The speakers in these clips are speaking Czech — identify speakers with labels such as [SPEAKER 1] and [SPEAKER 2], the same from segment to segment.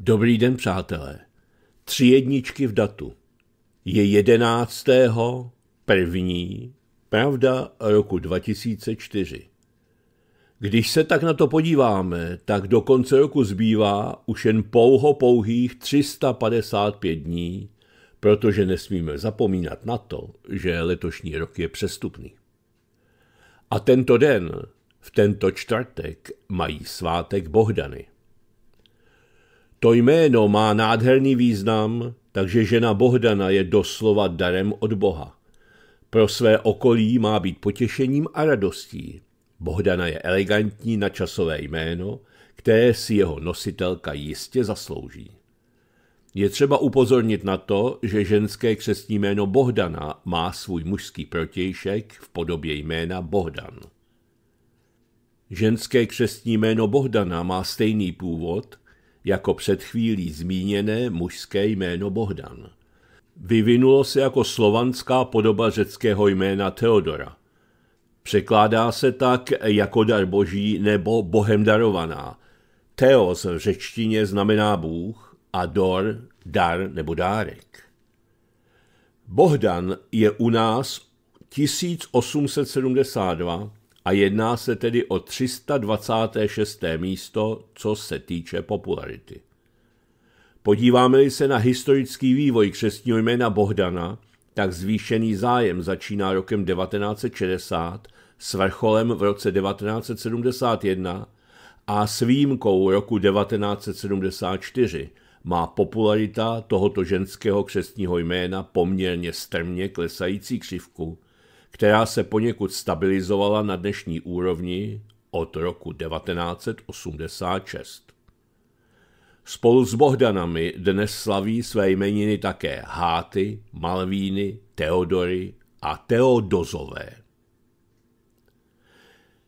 [SPEAKER 1] Dobrý den, přátelé. Tři jedničky v datu. Je jedenáctého první, pravda, roku 2004. Když se tak na to podíváme, tak do konce roku zbývá už jen pouho pouhých 355 dní, protože nesmíme zapomínat na to, že letošní rok je přestupný. A tento den, v tento čtvrtek, mají svátek Bohdany. To jméno má nádherný význam, takže žena Bohdana je doslova darem od Boha. Pro své okolí má být potěšením a radostí. Bohdana je elegantní na časové jméno, které si jeho nositelka jistě zaslouží. Je třeba upozornit na to, že ženské křestní jméno Bohdana má svůj mužský protějšek v podobě jména Bohdan. Ženské křestní jméno Bohdana má stejný původ, jako před chvílí zmíněné mužské jméno Bohdan. Vyvinulo se jako slovanská podoba řeckého jména Teodora. Překládá se tak jako dar boží nebo bohem darovaná. Theos v řečtině znamená Bůh a dor dar nebo dárek. Bohdan je u nás 1872 a jedná se tedy o 326. místo, co se týče popularity. Podíváme-li se na historický vývoj křesního jména Bohdana, tak zvýšený zájem začíná rokem 1960 s vrcholem v roce 1971 a s výjimkou roku 1974 má popularita tohoto ženského křestního jména poměrně strmě klesající křivku která se poněkud stabilizovala na dnešní úrovni od roku 1986. Spolu s Bohdanami dnes slaví své jmeniny také Háty, Malvíny, Teodory a Teodozové.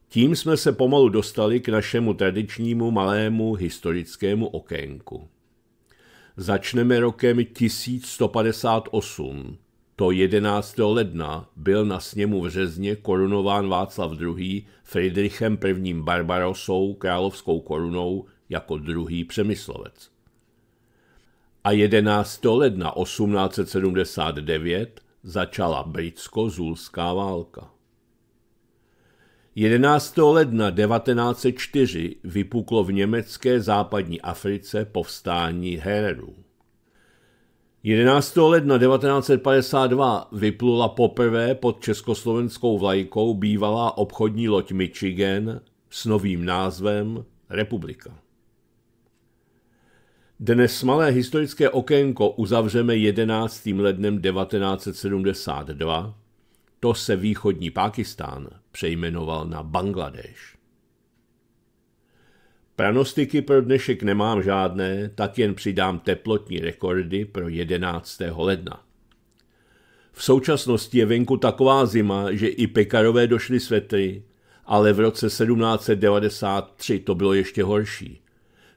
[SPEAKER 1] Tím jsme se pomalu dostali k našemu tradičnímu malému historickému okénku. Začneme rokem 1158, to 11. ledna byl na sněmu v Řezně korunován Václav II. Friedrichem I. Barbarosou královskou korunou jako druhý Přemyslovec. A 11. ledna 1879 začala britsko-zulská válka. 11. ledna 1904 vypuklo v německé západní Africe povstání Hererů. 11. ledna 1952 vyplula poprvé pod československou vlajkou bývalá obchodní loď Michigan s novým názvem Republika. Dnes malé historické okénko uzavřeme 11. lednem 1972. To se východní Pákistán přejmenoval na Bangladeš. Pranostiky pro dnešek nemám žádné, tak jen přidám teplotní rekordy pro 11. ledna. V současnosti je venku taková zima, že i pekarové došly svetry, ale v roce 1793 to bylo ještě horší.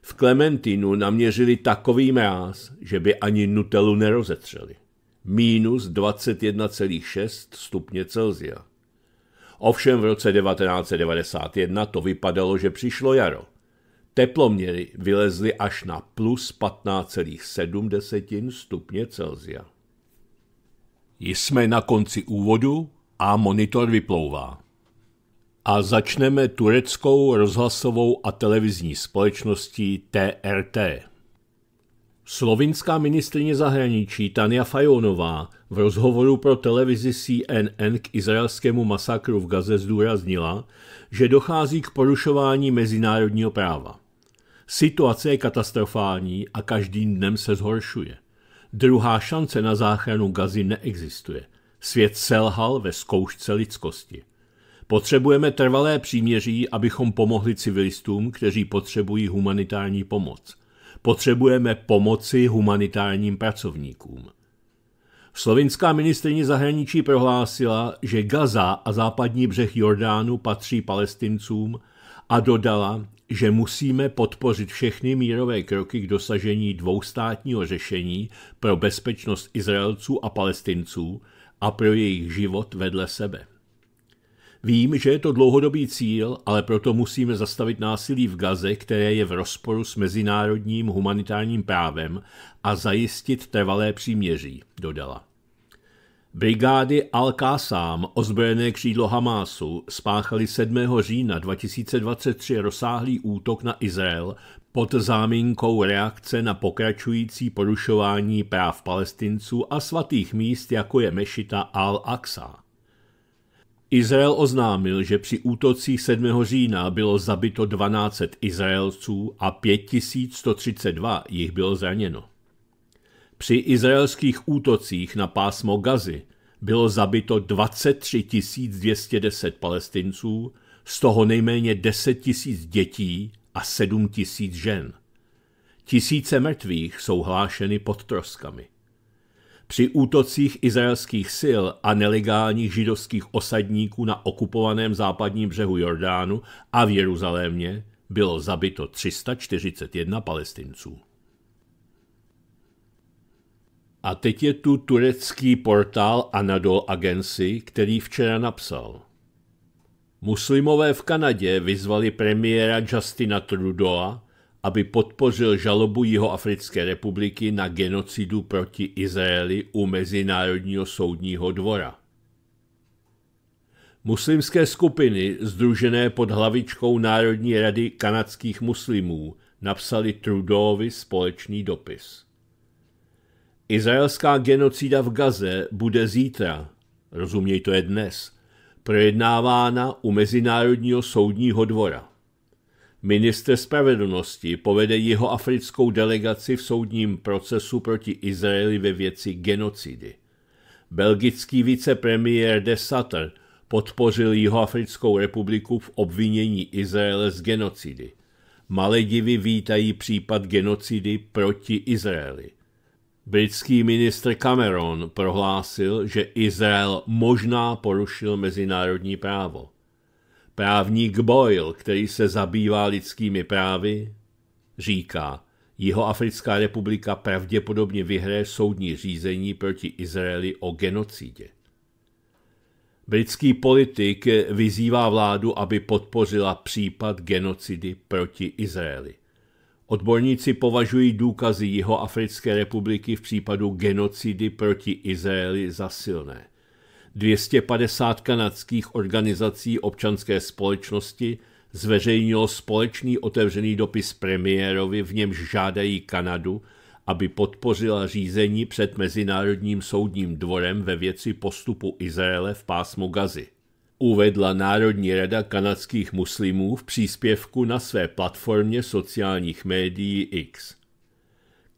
[SPEAKER 1] V Klementinu naměřili takový mráz, že by ani nutelu nerozetřeli. Minus 21,6 stupně Celzia. Ovšem v roce 1991 to vypadalo, že přišlo jaro. Teploměry vylezly až na plus 15,7 stupně Celzia. Jsme na konci úvodu a monitor vyplouvá. A začneme tureckou rozhlasovou a televizní společností TRT. Slovinská ministrině zahraničí Tania Fajonová v rozhovoru pro televizi CNN k izraelskému masakru v Gaze zdůraznila, že dochází k porušování mezinárodního práva. Situace je katastrofální a každým dnem se zhoršuje. Druhá šance na záchranu gazy neexistuje. Svět selhal ve zkoušce lidskosti. Potřebujeme trvalé příměří, abychom pomohli civilistům, kteří potřebují humanitární pomoc. Potřebujeme pomoci humanitárním pracovníkům. Slovinská ministrině zahraničí prohlásila, že Gaza a západní břeh Jordánu patří palestincům a dodala, že musíme podpořit všechny mírové kroky k dosažení dvoustátního řešení pro bezpečnost Izraelců a Palestinců a pro jejich život vedle sebe. Vím, že je to dlouhodobý cíl, ale proto musíme zastavit násilí v Gaze, které je v rozporu s mezinárodním humanitárním právem a zajistit trvalé příměří, dodala. Brigády Al-Qasam, ozbrojené křídlo Hamásu, spáchali 7. října 2023 rozsáhlý útok na Izrael pod záminkou reakce na pokračující porušování práv palestinců a svatých míst, jako je Mešita Al-Aqsa. Izrael oznámil, že při útocích 7. října bylo zabito 12 Izraelců a 5132 jich bylo zraněno. Při izraelských útocích na pásmo Gazy bylo zabito 23 210 palestinců, z toho nejméně 10 000 dětí a 7 000 žen. Tisíce mrtvých jsou hlášeny pod troskami. Při útocích izraelských sil a nelegálních židovských osadníků na okupovaném západním břehu Jordánu a v Jeruzalémě bylo zabito 341 palestinců. A teď je tu turecký portál Anadol Agency, který včera napsal. Muslimové v Kanadě vyzvali premiéra Justina Trudeau, aby podpořil žalobu Jihoafrické republiky na genocidu proti Izraeli u Mezinárodního soudního dvora. Muslimské skupiny, združené pod hlavičkou Národní rady kanadských muslimů, napsali Trudeauvi společný dopis. Izraelská genocida v Gaze bude zítra, rozuměj to je dnes, projednávána u Mezinárodního soudního dvora. Minister spravedlnosti povede jeho africkou delegaci v soudním procesu proti Izraeli ve věci genocidy. Belgický vicepremiér de Sutter podpořil Jihoafrickou republiku v obvinění Izraele z genocidy. Maledivy vítají případ genocidy proti Izraeli – Britský ministr Cameron prohlásil, že Izrael možná porušil mezinárodní právo. Právník Boyle, který se zabývá lidskými právy, říká, Jihoafrická republika pravděpodobně vyhraje soudní řízení proti Izraeli o genocidě. Britský politik vyzývá vládu, aby podpořila případ genocidy proti Izraeli. Odborníci považují důkazy Africké republiky v případu genocidy proti Izraeli za silné. 250 kanadských organizací občanské společnosti zveřejnilo společný otevřený dopis premiérovi, v němž žádají Kanadu, aby podpořila řízení před Mezinárodním soudním dvorem ve věci postupu Izraele v pásmu Gazy uvedla Národní rada kanadských muslimů v příspěvku na své platformě sociálních médií X.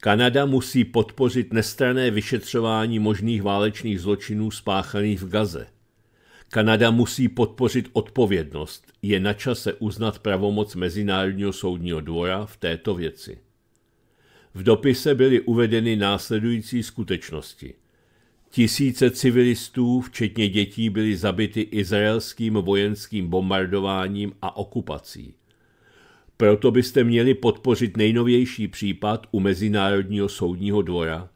[SPEAKER 1] Kanada musí podpořit nestrané vyšetřování možných válečných zločinů spáchaných v Gaze. Kanada musí podpořit odpovědnost. Je na čase uznat pravomoc Mezinárodního soudního dvora v této věci. V dopise byly uvedeny následující skutečnosti – Tisíce civilistů, včetně dětí, byly zabity izraelským vojenským bombardováním a okupací. Proto byste měli podpořit nejnovější případ u Mezinárodního soudního dvora,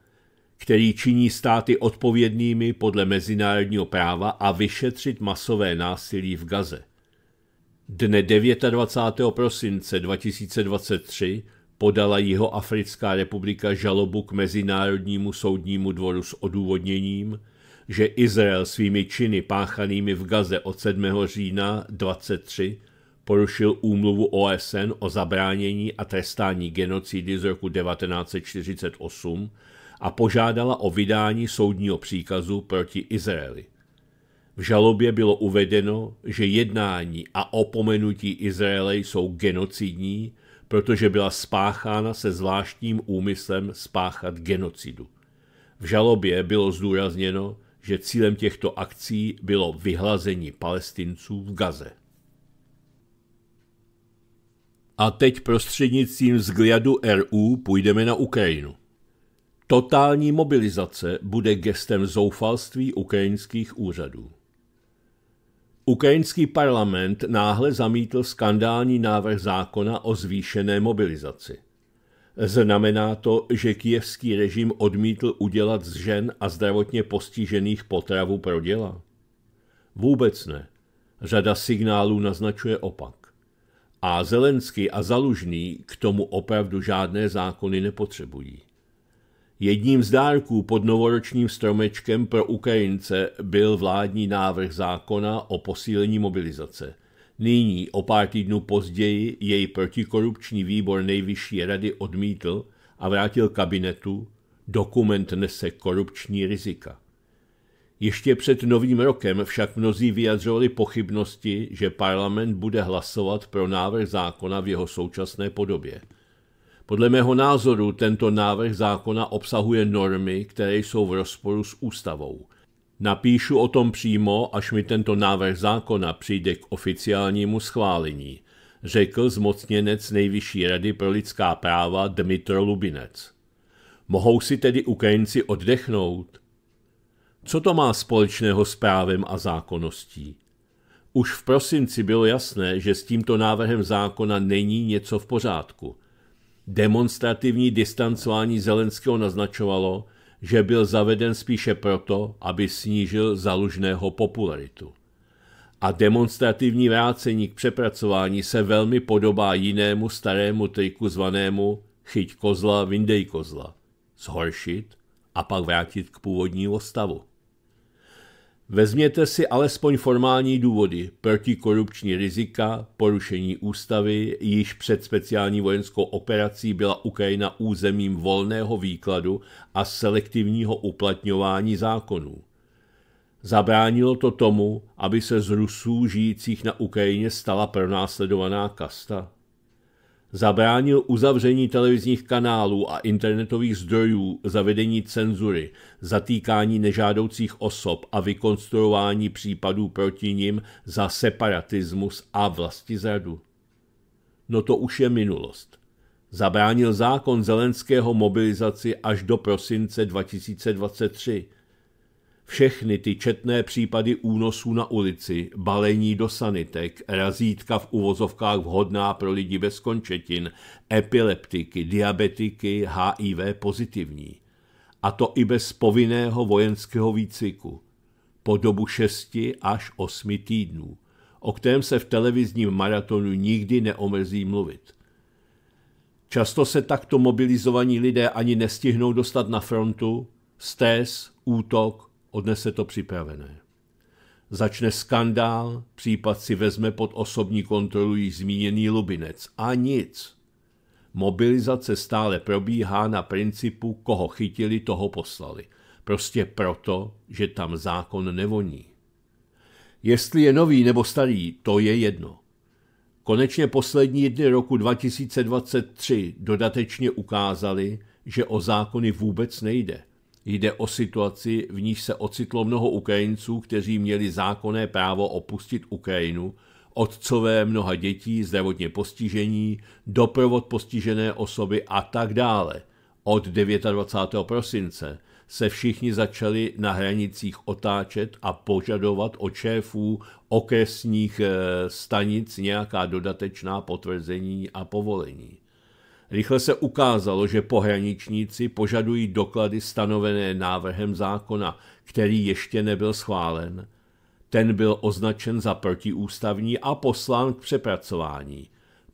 [SPEAKER 1] který činí státy odpovědnými podle mezinárodního práva a vyšetřit masové násilí v Gaze. Dne 29. prosince 2023 podala Africká republika žalobu k Mezinárodnímu soudnímu dvoru s odůvodněním, že Izrael svými činy páchanými v Gaze od 7. října 23 porušil úmluvu OSN o zabránění a trestání genocidy z roku 1948 a požádala o vydání soudního příkazu proti Izraeli. V žalobě bylo uvedeno, že jednání a opomenutí Izraele jsou genocidní protože byla spáchána se zvláštním úmyslem spáchat genocidu. V žalobě bylo zdůrazněno, že cílem těchto akcí bylo vyhlazení palestinců v Gaze. A teď prostřednictvím vzhledu RU půjdeme na Ukrajinu. Totální mobilizace bude gestem zoufalství ukrajinských úřadů. Ukrajinský parlament náhle zamítl skandální návrh zákona o zvýšené mobilizaci. Znamená to, že kijevský režim odmítl udělat z žen a zdravotně postižených potravu pro děla? Vůbec ne. Řada signálů naznačuje opak. A Zelenský a Zalužný k tomu opravdu žádné zákony nepotřebují. Jedním z dárků pod novoročním stromečkem pro Ukrajince byl vládní návrh zákona o posílení mobilizace. Nyní, o pár týdnů později, jej protikorupční výbor Nejvyšší rady odmítl a vrátil kabinetu, dokument nese korupční rizika. Ještě před novým rokem však mnozí vyjadřovali pochybnosti, že parlament bude hlasovat pro návrh zákona v jeho současné podobě – podle mého názoru tento návrh zákona obsahuje normy, které jsou v rozporu s ústavou. Napíšu o tom přímo, až mi tento návrh zákona přijde k oficiálnímu schválení, řekl zmocněnec Nejvyšší rady pro lidská práva Dmitro Lubinec. Mohou si tedy Ukrajinci oddechnout? Co to má společného s právem a zákonností? Už v prosinci bylo jasné, že s tímto návrhem zákona není něco v pořádku – Demonstrativní distancování Zelenského naznačovalo, že byl zaveden spíše proto, aby snížil zalužného popularitu. A demonstrativní vrácení k přepracování se velmi podobá jinému starému triku zvanému chyť kozla, vindej kozla. Zhoršit a pak vrátit k původnímu stavu. Vezměte si alespoň formální důvody, protikorupční rizika, porušení ústavy, již před speciální vojenskou operací byla Ukrajina územím volného výkladu a selektivního uplatňování zákonů. Zabránilo to tomu, aby se z Rusů žijících na Ukrajině stala pronásledovaná kasta? zabránil uzavření televizních kanálů a internetových zdrojů, zavedení cenzury, zatýkání nežádoucích osob a vykonstruování případů proti nim za separatismus a vlastizradu. No to už je minulost. Zabránil zákon Zelenského mobilizaci až do prosince 2023 všechny ty četné případy únosů na ulici, balení do sanitek, razítka v uvozovkách vhodná pro lidi bez končetin, epileptiky, diabetiky, HIV pozitivní. A to i bez povinného vojenského výcviku. Po dobu 6 až 8 týdnů, o kterém se v televizním maratonu nikdy neomezí mluvit. Často se takto mobilizovaní lidé ani nestihnou dostat na frontu, stéz, útok, odnese to připravené. Začne skandál, případ si vezme pod osobní kontrolu již zmíněný Lubinec a nic. Mobilizace stále probíhá na principu, koho chytili, toho poslali. Prostě proto, že tam zákon nevoní. Jestli je nový nebo starý, to je jedno. Konečně poslední dny roku 2023 dodatečně ukázali, že o zákony vůbec nejde. Jde o situaci, v níž se ocitlo mnoho Ukrajinců, kteří měli zákonné právo opustit Ukrajinu, otcové mnoha dětí, zdravotně postižení, doprovod postižené osoby a tak dále. Od 29. prosince se všichni začali na hranicích otáčet a požadovat od šéfů okresních eh, stanic nějaká dodatečná potvrzení a povolení. Rychle se ukázalo, že pohraničníci požadují doklady stanovené návrhem zákona, který ještě nebyl schválen. Ten byl označen za protiústavní a poslán k přepracování.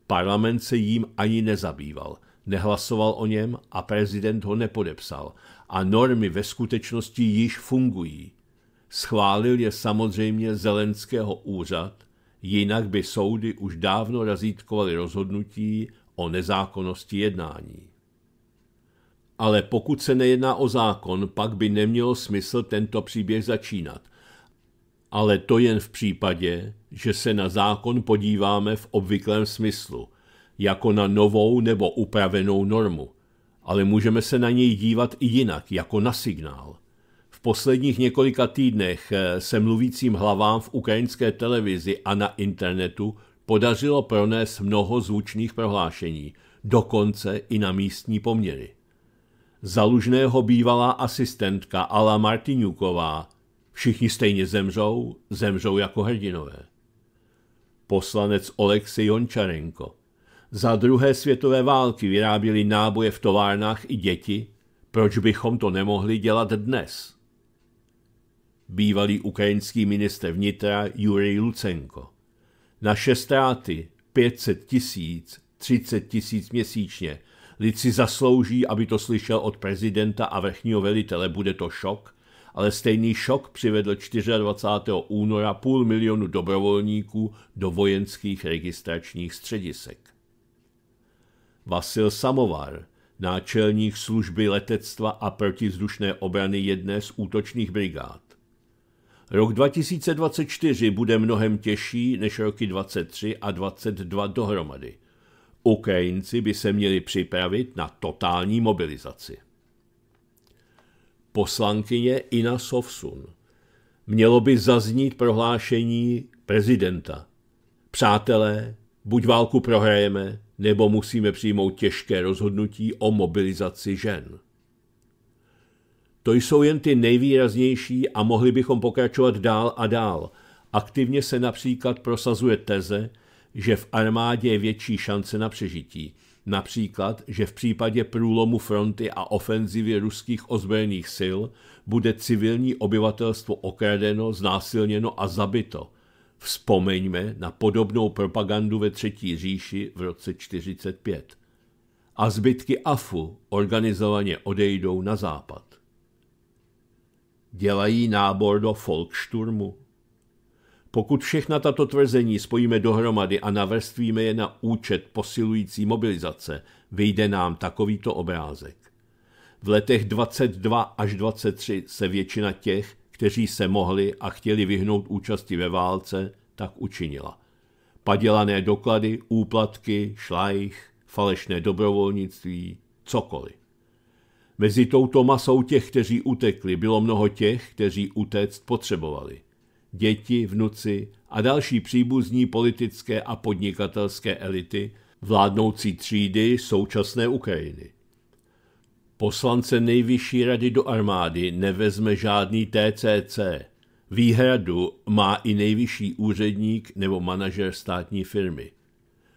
[SPEAKER 1] Parlament se jím ani nezabýval, nehlasoval o něm a prezident ho nepodepsal. A normy ve skutečnosti již fungují. Schválil je samozřejmě Zelenského úřad, jinak by soudy už dávno razítkovaly rozhodnutí o nezákonnosti jednání. Ale pokud se nejedná o zákon, pak by nemělo smysl tento příběh začínat. Ale to jen v případě, že se na zákon podíváme v obvyklém smyslu, jako na novou nebo upravenou normu. Ale můžeme se na něj dívat i jinak, jako na signál. V posledních několika týdnech eh, se mluvícím hlavám v ukrajinské televizi a na internetu podařilo pronést mnoho zvučných prohlášení, dokonce i na místní poměry. Zalužného bývalá asistentka Ala Martiňuková Všichni stejně zemřou, zemřou jako hrdinové. Poslanec Oleksij Jončarenko. Za druhé světové války vyráběli náboje v továrnách i děti, proč bychom to nemohli dělat dnes? Bývalý ukrajinský minister vnitra Jurij Lucenko. Naše ztráty 500 tisíc, 30 tisíc měsíčně. Lid si zaslouží, aby to slyšel od prezidenta a vrchního velitele, bude to šok, ale stejný šok přivedl 24. února půl milionu dobrovolníků do vojenských registračních středisek. Vasil Samovar, náčelník služby letectva a protizdušné obrany jedné z útočných brigád, Rok 2024 bude mnohem těžší než roky 23 a 22 dohromady. Ukrajinci by se měli připravit na totální mobilizaci. Poslankyně Ina Sovsun. Mělo by zaznít prohlášení prezidenta. Přátelé, buď válku prohrajeme, nebo musíme přijmout těžké rozhodnutí o mobilizaci žen. To jsou jen ty nejvýraznější a mohli bychom pokračovat dál a dál. Aktivně se například prosazuje teze, že v armádě je větší šance na přežití. Například, že v případě průlomu fronty a ofenzivy ruských ozbrojených sil bude civilní obyvatelstvo okradeno, znásilněno a zabito. Vzpomeňme na podobnou propagandu ve Třetí říši v roce 45. A zbytky AFU organizovaně odejdou na západ dělají nábor do folksturmu. Pokud všechna tato tvrzení spojíme dohromady a navrstvíme je na účet posilující mobilizace, vyjde nám takovýto obrázek. V letech 22 až 23 se většina těch, kteří se mohli a chtěli vyhnout účasti ve válce, tak učinila. Padělané doklady, úplatky, šlajch, falešné dobrovolnictví, cokoliv. Mezi touto masou těch, kteří utekli, bylo mnoho těch, kteří utéct potřebovali. Děti, vnuci a další příbuzní politické a podnikatelské elity, vládnoucí třídy současné Ukrajiny. Poslance nejvyšší rady do armády nevezme žádný TCC. Výhradu má i nejvyšší úředník nebo manažer státní firmy.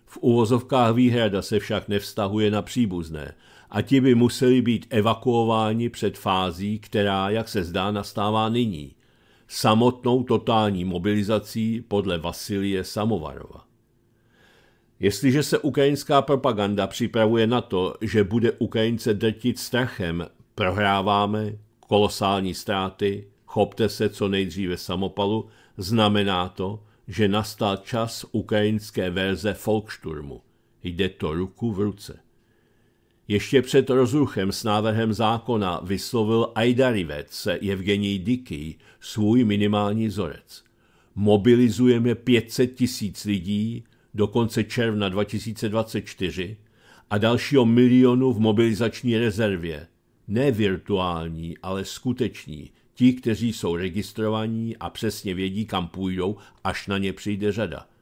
[SPEAKER 1] V uvozovkách výhrada se však nevztahuje na příbuzné, a ti by museli být evakuováni před fází, která, jak se zdá, nastává nyní, samotnou totální mobilizací podle Vasilie Samovarova. Jestliže se ukrajinská propaganda připravuje na to, že bude Ukrajince drtit strachem, prohráváme, kolosální ztráty, chopte se co nejdříve samopalu, znamená to, že nastal čas ukrajinské verze Volksturmu. Jde to ruku v ruce. Ještě před rozruchem s návrhem zákona vyslovil Ajdarivec Evgenij Diký svůj minimální vzorec. Mobilizujeme 500 tisíc lidí do konce června 2024 a dalšího milionu v mobilizační rezervě. Ne virtuální, ale skuteční, ti, kteří jsou registrovaní a přesně vědí, kam půjdou, až na ně přijde řada –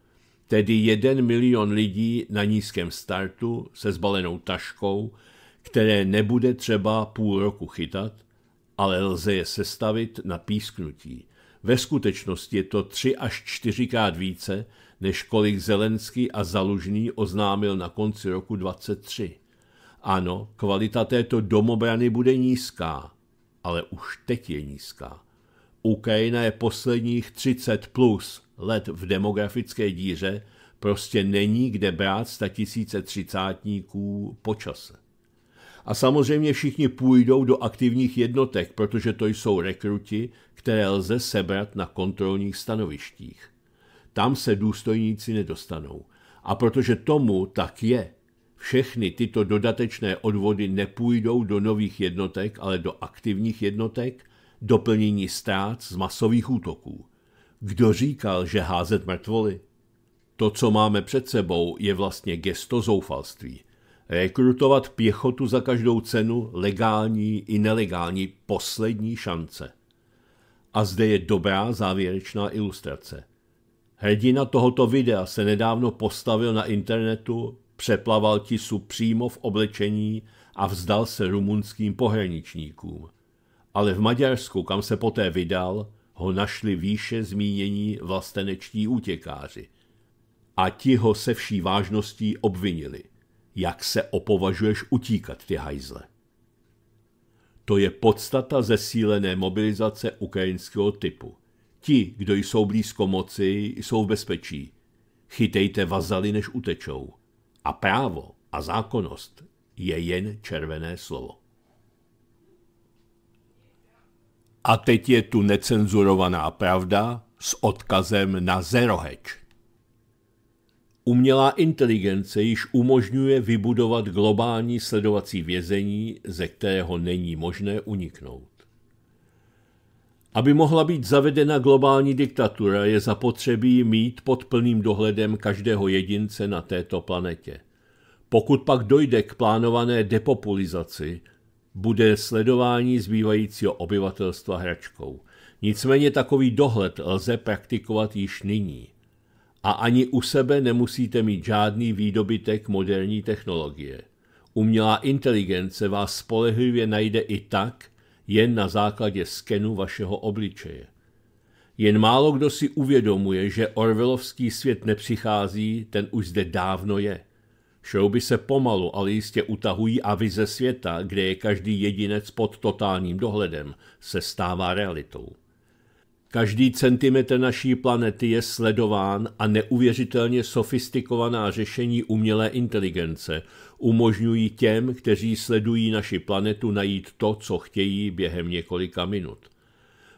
[SPEAKER 1] tedy jeden milion lidí na nízkém startu se zbalenou taškou, které nebude třeba půl roku chytat, ale lze je sestavit na písknutí. Ve skutečnosti je to tři až čtyřikrát více, než kolik Zelenský a Zalužný oznámil na konci roku 23. Ano, kvalita této domobrany bude nízká, ale už teď je nízká. Ukrajina je posledních 30 plus let v demografické díře, prostě není kde brát tisíce třicátníků po čase. A samozřejmě všichni půjdou do aktivních jednotek, protože to jsou rekruti, které lze sebrat na kontrolních stanovištích. Tam se důstojníci nedostanou. A protože tomu tak je, všechny tyto dodatečné odvody nepůjdou do nových jednotek, ale do aktivních jednotek – doplnění ztrát z masových útoků. Kdo říkal, že házet mrtvoly? To, co máme před sebou, je vlastně gesto zoufalství. Rekrutovat pěchotu za každou cenu, legální i nelegální, poslední šance. A zde je dobrá závěrečná ilustrace. Hrdina tohoto videa se nedávno postavil na internetu, přeplaval tisu přímo v oblečení a vzdal se rumunským pohraničníkům ale v Maďarsku, kam se poté vydal, ho našli výše zmínění vlastenečtí útěkáři. A ti ho se vší vážností obvinili. Jak se opovažuješ utíkat, ty hajzle? To je podstata zesílené mobilizace ukrajinského typu. Ti, kdo jsou blízko moci, jsou v bezpečí. Chytejte vazaly, než utečou. A právo a zákonnost je jen červené slovo. A teď je tu necenzurovaná pravda s odkazem na Zero Hedge. Umělá inteligence již umožňuje vybudovat globální sledovací vězení, ze kterého není možné uniknout. Aby mohla být zavedena globální diktatura, je zapotřebí mít pod plným dohledem každého jedince na této planetě. Pokud pak dojde k plánované depopulizaci, bude sledování zbývajícího obyvatelstva hračkou. Nicméně takový dohled lze praktikovat již nyní. A ani u sebe nemusíte mít žádný výdobytek moderní technologie. Umělá inteligence vás spolehlivě najde i tak, jen na základě skenu vašeho obličeje. Jen málo kdo si uvědomuje, že orvelovský svět nepřichází, ten už zde dávno je. Šrouby se pomalu, ale jistě utahují a vize světa, kde je každý jedinec pod totálním dohledem, se stává realitou. Každý centimetr naší planety je sledován a neuvěřitelně sofistikovaná řešení umělé inteligence umožňují těm, kteří sledují naši planetu, najít to, co chtějí během několika minut.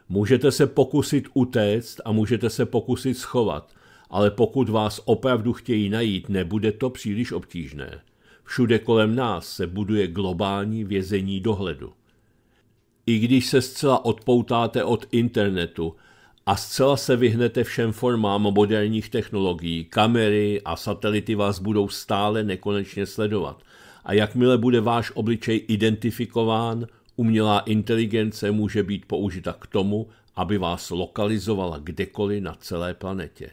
[SPEAKER 1] Můžete se pokusit utéct a můžete se pokusit schovat, ale pokud vás opravdu chtějí najít, nebude to příliš obtížné. Všude kolem nás se buduje globální vězení dohledu. I když se zcela odpoutáte od internetu a zcela se vyhnete všem formám moderních technologií, kamery a satelity vás budou stále nekonečně sledovat. A jakmile bude váš obličej identifikován, umělá inteligence může být použita k tomu, aby vás lokalizovala kdekoliv na celé planetě.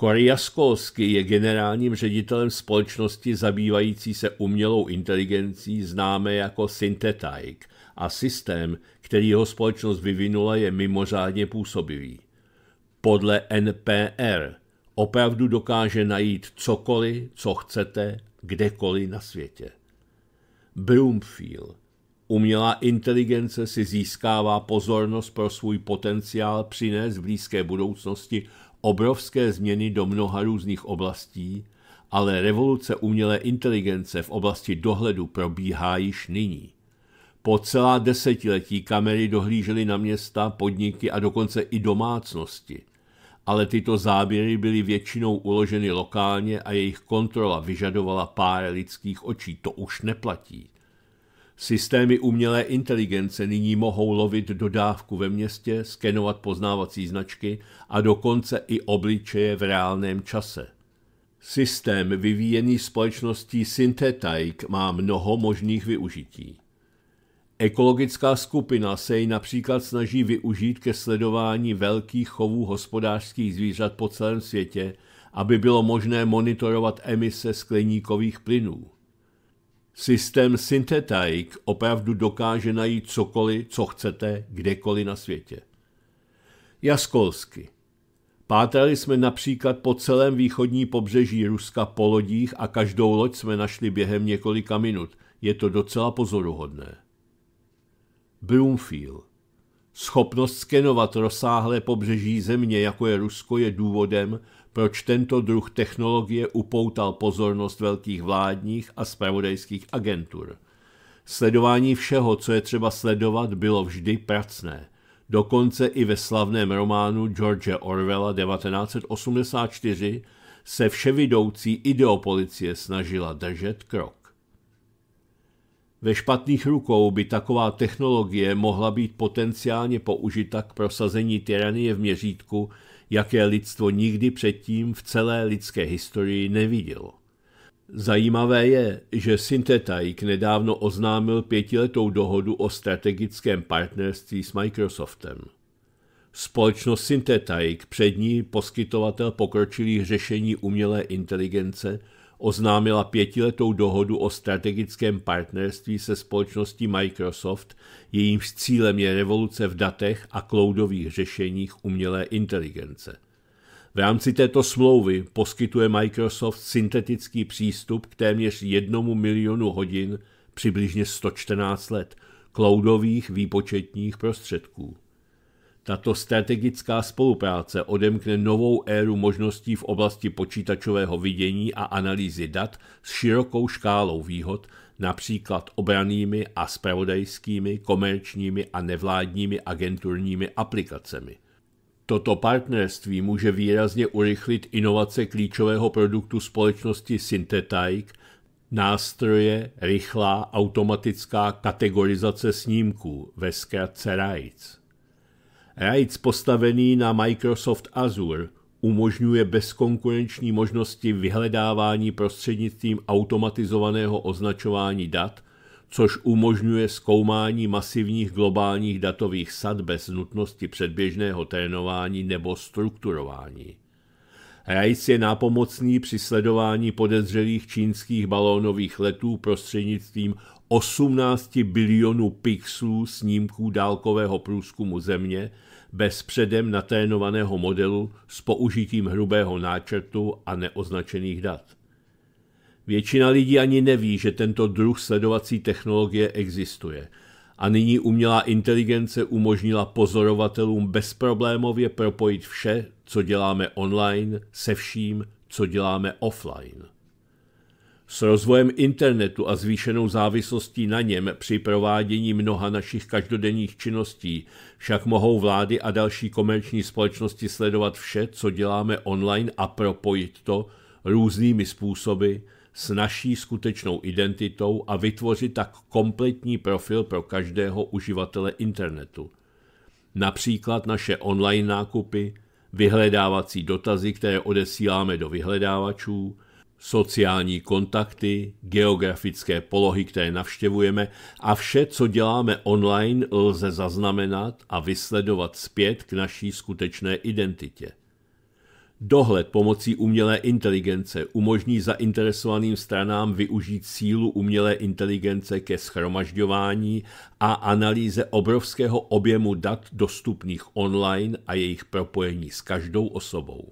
[SPEAKER 1] Korea Skolsky je generálním ředitelem společnosti zabývající se umělou inteligencí známé jako Synthetic a systém, který jeho společnost vyvinula, je mimořádně působivý. Podle NPR opravdu dokáže najít cokoliv, co chcete, kdekoliv na světě. Broomfield. Umělá inteligence si získává pozornost pro svůj potenciál přinést v blízké budoucnosti obrovské změny do mnoha různých oblastí, ale revoluce umělé inteligence v oblasti dohledu probíhá již nyní. Po celá desetiletí kamery dohlížely na města, podniky a dokonce i domácnosti. Ale tyto záběry byly většinou uloženy lokálně a jejich kontrola vyžadovala pár lidských očí. To už neplatí. Systémy umělé inteligence nyní mohou lovit dodávku ve městě, skenovat poznávací značky a dokonce i obličeje v reálném čase. Systém vyvíjený společností Synthetaik má mnoho možných využití. Ekologická skupina se ji například snaží využít ke sledování velkých chovů hospodářských zvířat po celém světě, aby bylo možné monitorovat emise skleníkových plynů. Systém Synthetic opravdu dokáže najít cokoliv, co chcete, kdekoliv na světě. Jaskolsky. Pátrali jsme například po celém východní pobřeží Ruska po lodích a každou loď jsme našli během několika minut. Je to docela pozoruhodné. Broomfield. Schopnost skenovat rozsáhlé pobřeží země, jako je Rusko, je důvodem, proč tento druh technologie upoutal pozornost velkých vládních a spravodajských agentur. Sledování všeho, co je třeba sledovat, bylo vždy pracné. Dokonce i ve slavném románu George Orwella 1984 se vševidoucí ideopolicie snažila držet krok. Ve špatných rukou by taková technologie mohla být potenciálně použita k prosazení tyranie v měřítku, jaké lidstvo nikdy předtím v celé lidské historii nevidělo. Zajímavé je, že Synthetaik nedávno oznámil pětiletou dohodu o strategickém partnerství s Microsoftem. Společnost Synthetaik, přední poskytovatel pokročilých řešení umělé inteligence, oznámila pětiletou dohodu o strategickém partnerství se společností Microsoft, jejímž cílem je revoluce v datech a cloudových řešeních umělé inteligence. V rámci této smlouvy poskytuje Microsoft syntetický přístup k téměř jednomu milionu hodin, přibližně 114 let, cloudových výpočetních prostředků. Tato strategická spolupráce odemkne novou éru možností v oblasti počítačového vidění a analýzy dat s širokou škálou výhod, například obranými a spravodajskými, komerčními a nevládními agenturními aplikacemi. Toto partnerství může výrazně urychlit inovace klíčového produktu společnosti Synthetaic, nástroje rychlá automatická kategorizace snímků ve zkratce RAIDS. Rajc postavený na Microsoft Azure umožňuje bezkonkurenční možnosti vyhledávání prostřednictvím automatizovaného označování dat, což umožňuje zkoumání masivních globálních datových sad bez nutnosti předběžného trénování nebo strukturování. Rajc je nápomocný při sledování podezřelých čínských balónových letů prostřednictvím 18 bilionů pixelů snímků dálkového průzkumu Země bez předem natrénovaného modelu s použitím hrubého náčrtu a neoznačených dat. Většina lidí ani neví, že tento druh sledovací technologie existuje a nyní umělá inteligence umožnila pozorovatelům bezproblémově propojit vše, co děláme online, se vším, co děláme offline. S rozvojem internetu a zvýšenou závislostí na něm při provádění mnoha našich každodenních činností však mohou vlády a další komerční společnosti sledovat vše, co děláme online a propojit to různými způsoby s naší skutečnou identitou a vytvořit tak kompletní profil pro každého uživatele internetu. Například naše online nákupy, vyhledávací dotazy, které odesíláme do vyhledávačů, sociální kontakty, geografické polohy, které navštěvujeme a vše, co děláme online, lze zaznamenat a vysledovat zpět k naší skutečné identitě. Dohled pomocí umělé inteligence umožní zainteresovaným stranám využít sílu umělé inteligence ke schromažďování a analýze obrovského objemu dat dostupných online a jejich propojení s každou osobou.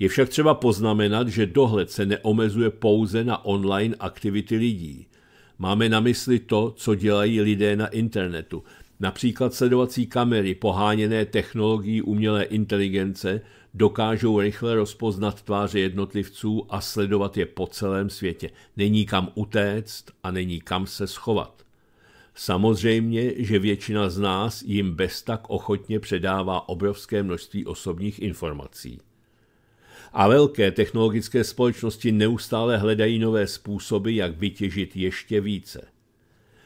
[SPEAKER 1] Je však třeba poznamenat, že dohled se neomezuje pouze na online aktivity lidí. Máme na mysli to, co dělají lidé na internetu, Například sledovací kamery poháněné technologií umělé inteligence dokážou rychle rozpoznat tváře jednotlivců a sledovat je po celém světě. Není kam utéct a není kam se schovat. Samozřejmě, že většina z nás jim bez tak ochotně předává obrovské množství osobních informací a velké technologické společnosti neustále hledají nové způsoby, jak vytěžit ještě více.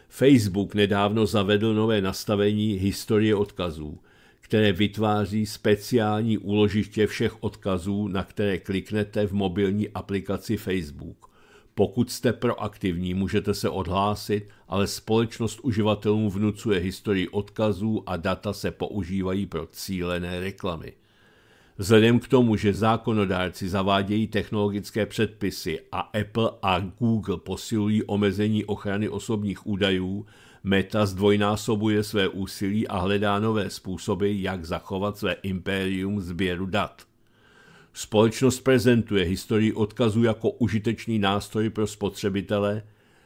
[SPEAKER 1] Facebook nedávno zavedl nové nastavení historie odkazů, které vytváří speciální úložiště všech odkazů, na které kliknete v mobilní aplikaci Facebook. Pokud jste proaktivní, můžete se odhlásit, ale společnost uživatelům vnucuje historii odkazů a data se používají pro cílené reklamy. Vzhledem k tomu, že zákonodárci zavádějí technologické předpisy a Apple a Google posilují omezení ochrany osobních údajů, Meta zdvojnásobuje své úsilí a hledá nové způsoby, jak zachovat své impérium sběru dat. Společnost prezentuje historii odkazu jako užitečný nástroj pro spotřebitele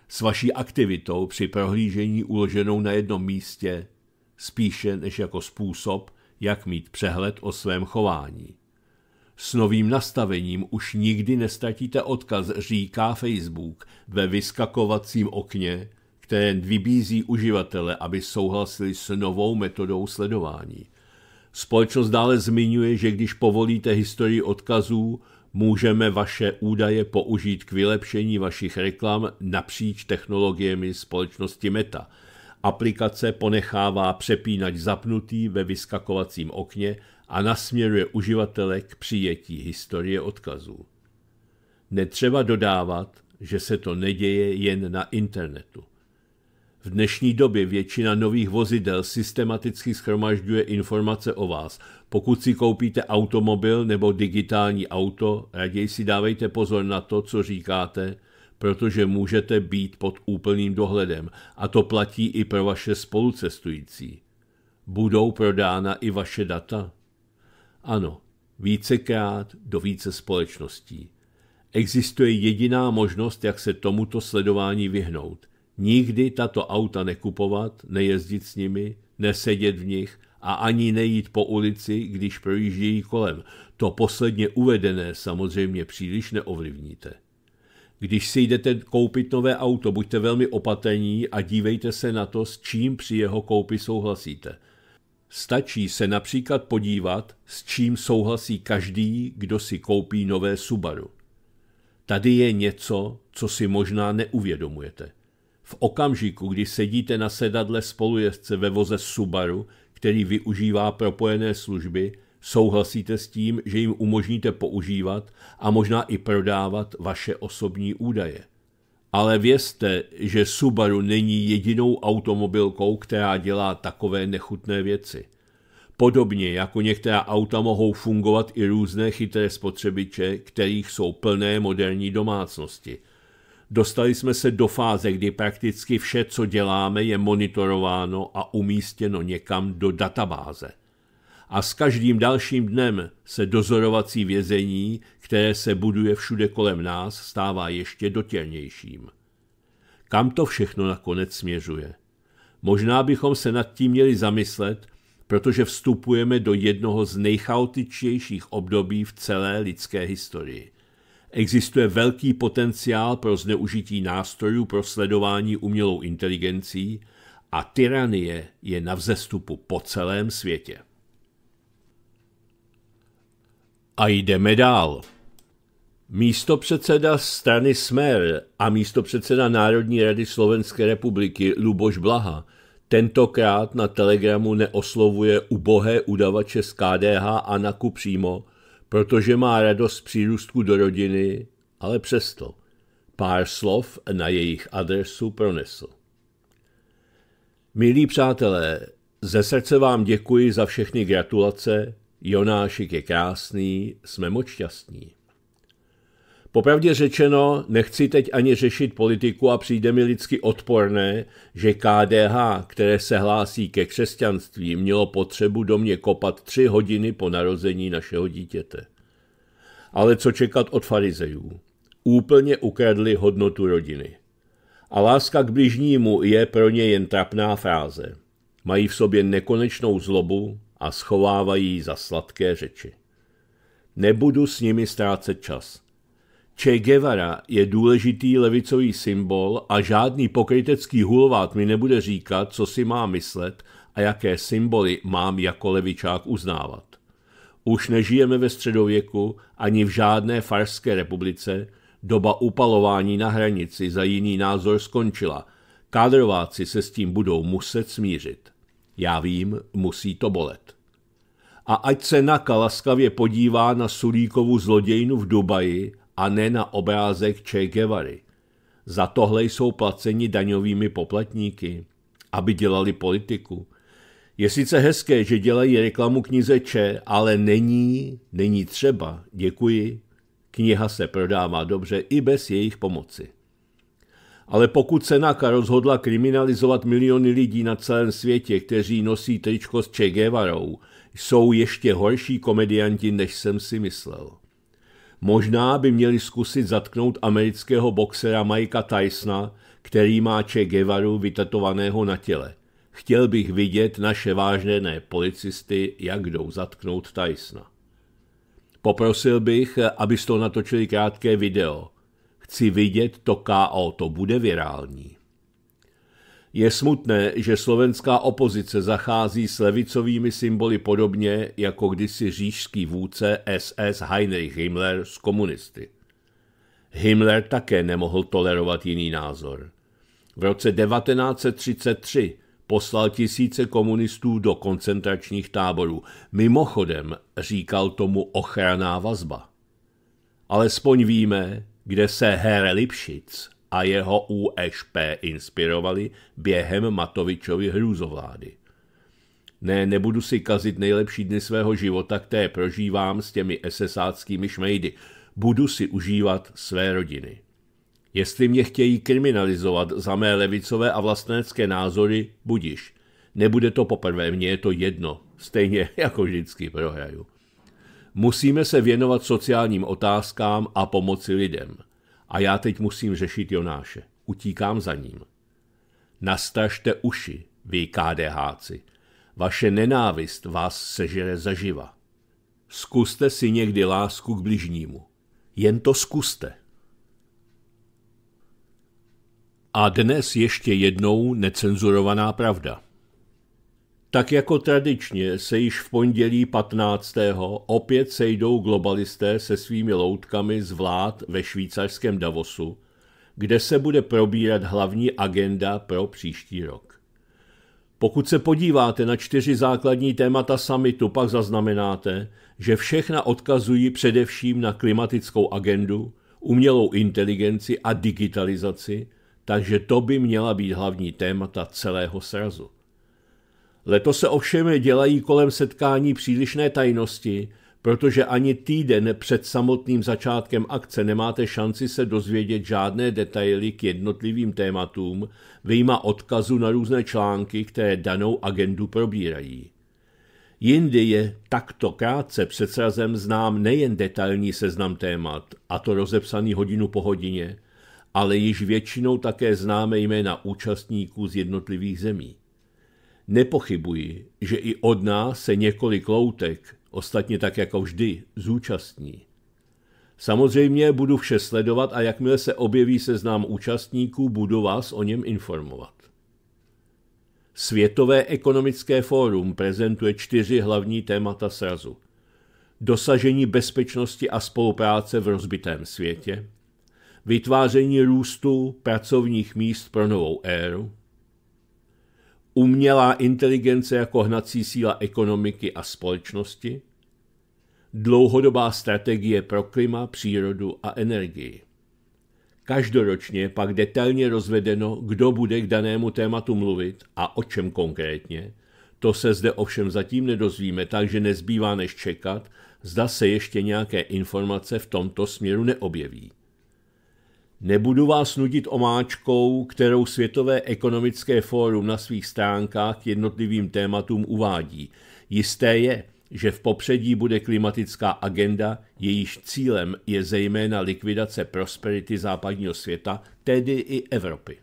[SPEAKER 1] s vaší aktivitou při prohlížení uloženou na jednom místě, spíše než jako způsob, jak mít přehled o svém chování. S novým nastavením už nikdy nestratíte odkaz, říká Facebook ve vyskakovacím okně, které vybízí uživatele, aby souhlasili s novou metodou sledování. Společnost dále zmiňuje, že když povolíte historii odkazů, můžeme vaše údaje použít k vylepšení vašich reklam napříč technologiemi společnosti Meta – Aplikace ponechává přepínač zapnutý ve vyskakovacím okně a nasměruje uživatele k přijetí historie odkazů. Netřeba dodávat, že se to neděje jen na internetu. V dnešní době většina nových vozidel systematicky schromažďuje informace o vás. Pokud si koupíte automobil nebo digitální auto, raději si dávejte pozor na to, co říkáte, protože můžete být pod úplným dohledem a to platí i pro vaše spolucestující. Budou prodána i vaše data? Ano, vícekrát do více společností. Existuje jediná možnost, jak se tomuto sledování vyhnout. Nikdy tato auta nekupovat, nejezdit s nimi, nesedět v nich a ani nejít po ulici, když projíždějí kolem. To posledně uvedené samozřejmě příliš neovlivníte. Když si jdete koupit nové auto, buďte velmi opatrní a dívejte se na to, s čím při jeho koupi souhlasíte. Stačí se například podívat, s čím souhlasí každý, kdo si koupí nové Subaru. Tady je něco, co si možná neuvědomujete. V okamžiku, kdy sedíte na sedadle spolujezdce ve voze Subaru, který využívá propojené služby, Souhlasíte s tím, že jim umožníte používat a možná i prodávat vaše osobní údaje. Ale vězte, že Subaru není jedinou automobilkou, která dělá takové nechutné věci. Podobně jako některá auta mohou fungovat i různé chytré spotřebiče, kterých jsou plné moderní domácnosti. Dostali jsme se do fáze, kdy prakticky vše, co děláme, je monitorováno a umístěno někam do databáze a s každým dalším dnem se dozorovací vězení, které se buduje všude kolem nás, stává ještě dotěrnějším. Kam to všechno nakonec směřuje? Možná bychom se nad tím měli zamyslet, protože vstupujeme do jednoho z nejchaotičtějších období v celé lidské historii. Existuje velký potenciál pro zneužití nástrojů pro sledování umělou inteligencí a tyranie je na vzestupu po celém světě. a jdeme dál. Místo předseda strany Smer a místo předseda Národní rady Slovenské republiky Luboš Blaha tentokrát na Telegramu neoslovuje ubohé udavače z KDH a Naku přímo, protože má radost přírůstku do rodiny, ale přesto pár slov na jejich adresu pronesl. Milí přátelé, ze srdce vám děkuji za všechny gratulace, Jonášik je krásný, jsme moc šťastní. Popravdě řečeno, nechci teď ani řešit politiku a přijde mi lidsky odporné, že KDH, které se hlásí ke křesťanství, mělo potřebu do mě kopat tři hodiny po narození našeho dítěte. Ale co čekat od farizejů? Úplně ukradli hodnotu rodiny. A láska k bližnímu je pro ně jen trapná fráze. Mají v sobě nekonečnou zlobu, a schovávají za sladké řeči. Nebudu s nimi ztrácet čas. Che Guevara je důležitý levicový symbol a žádný pokrytecký hulvát mi nebude říkat, co si má myslet a jaké symboly mám jako levičák uznávat. Už nežijeme ve středověku ani v žádné farské republice, doba upalování na hranici za jiný názor skončila, kádrováci se s tím budou muset smířit. Já vím, musí to bolet. A ať se Naka laskavě podívá na Sulíkovu zlodějnu v Dubaji a ne na obrázek Che Guevary. Za tohle jsou placeni daňovými poplatníky, aby dělali politiku. Je sice hezké, že dělají reklamu knize Če, ale není, není třeba. Děkuji. Kniha se prodává dobře i bez jejich pomoci. Ale pokud NAKA rozhodla kriminalizovat miliony lidí na celém světě, kteří nosí tričko s Che Guevarou, jsou ještě horší komedianti, než jsem si myslel. Možná by měli zkusit zatknout amerického boxera Mikea Tysona, který má Che Guevaru vytatovaného na těle. Chtěl bych vidět naše vážné policisty, jak jdou zatknout Tysona. Poprosil bych, aby to natočili krátké video, Chci vidět to KO, to bude virální. Je smutné, že slovenská opozice zachází s levicovými symboly podobně jako kdysi řížský vůdce SS Heinrich Himmler s komunisty. Himmler také nemohl tolerovat jiný názor. V roce 1933 poslal tisíce komunistů do koncentračních táborů. Mimochodem říkal tomu ochranná vazba. Alespoň víme, kde se Herr Lipšic a jeho USP inspirovali během Matovičovy hrůzovlády. Ne, nebudu si kazit nejlepší dny svého života, které prožívám s těmi SSáckými šmejdy. Budu si užívat své rodiny. Jestli mě chtějí kriminalizovat za mé levicové a vlastenecké názory, budiš. Nebude to poprvé, mně je to jedno. Stejně jako vždycky prohraju musíme se věnovat sociálním otázkám a pomoci lidem. A já teď musím řešit Jonáše. Utíkám za ním. Nastažte uši, vy KDHci. Vaše nenávist vás sežere zaživa. Zkuste si někdy lásku k bližnímu. Jen to zkuste. A dnes ještě jednou necenzurovaná pravda. Tak jako tradičně se již v pondělí 15. opět sejdou globalisté se svými loutkami z vlád ve švýcarském Davosu, kde se bude probírat hlavní agenda pro příští rok. Pokud se podíváte na čtyři základní témata summitu, pak zaznamenáte, že všechna odkazují především na klimatickou agendu, umělou inteligenci a digitalizaci, takže to by měla být hlavní témata celého srazu. Letos se ovšem dělají kolem setkání přílišné tajnosti, protože ani týden před samotným začátkem akce nemáte šanci se dozvědět žádné detaily k jednotlivým tématům, vyjma odkazu na různé články, které danou agendu probírají. Jindy je takto krátce před srazem znám nejen detailní seznam témat, a to rozepsaný hodinu po hodině, ale již většinou také známe jména účastníků z jednotlivých zemí. Nepochybuji, že i od nás se několik loutek, ostatně tak jako vždy, zúčastní. Samozřejmě budu vše sledovat a jakmile se objeví seznám účastníků, budu vás o něm informovat. Světové ekonomické fórum prezentuje čtyři hlavní témata srazu. Dosažení bezpečnosti a spolupráce v rozbitém světě, vytváření růstu pracovních míst pro novou éru, umělá inteligence jako hnací síla ekonomiky a společnosti, dlouhodobá strategie pro klima, přírodu a energii. Každoročně pak detailně rozvedeno, kdo bude k danému tématu mluvit a o čem konkrétně, to se zde ovšem zatím nedozvíme, takže nezbývá než čekat, zda se ještě nějaké informace v tomto směru neobjeví. Nebudu vás nudit omáčkou, kterou Světové ekonomické fórum na svých stránkách k jednotlivým tématům uvádí. Jisté je, že v popředí bude klimatická agenda, jejíž cílem je zejména likvidace prosperity západního světa, tedy i Evropy.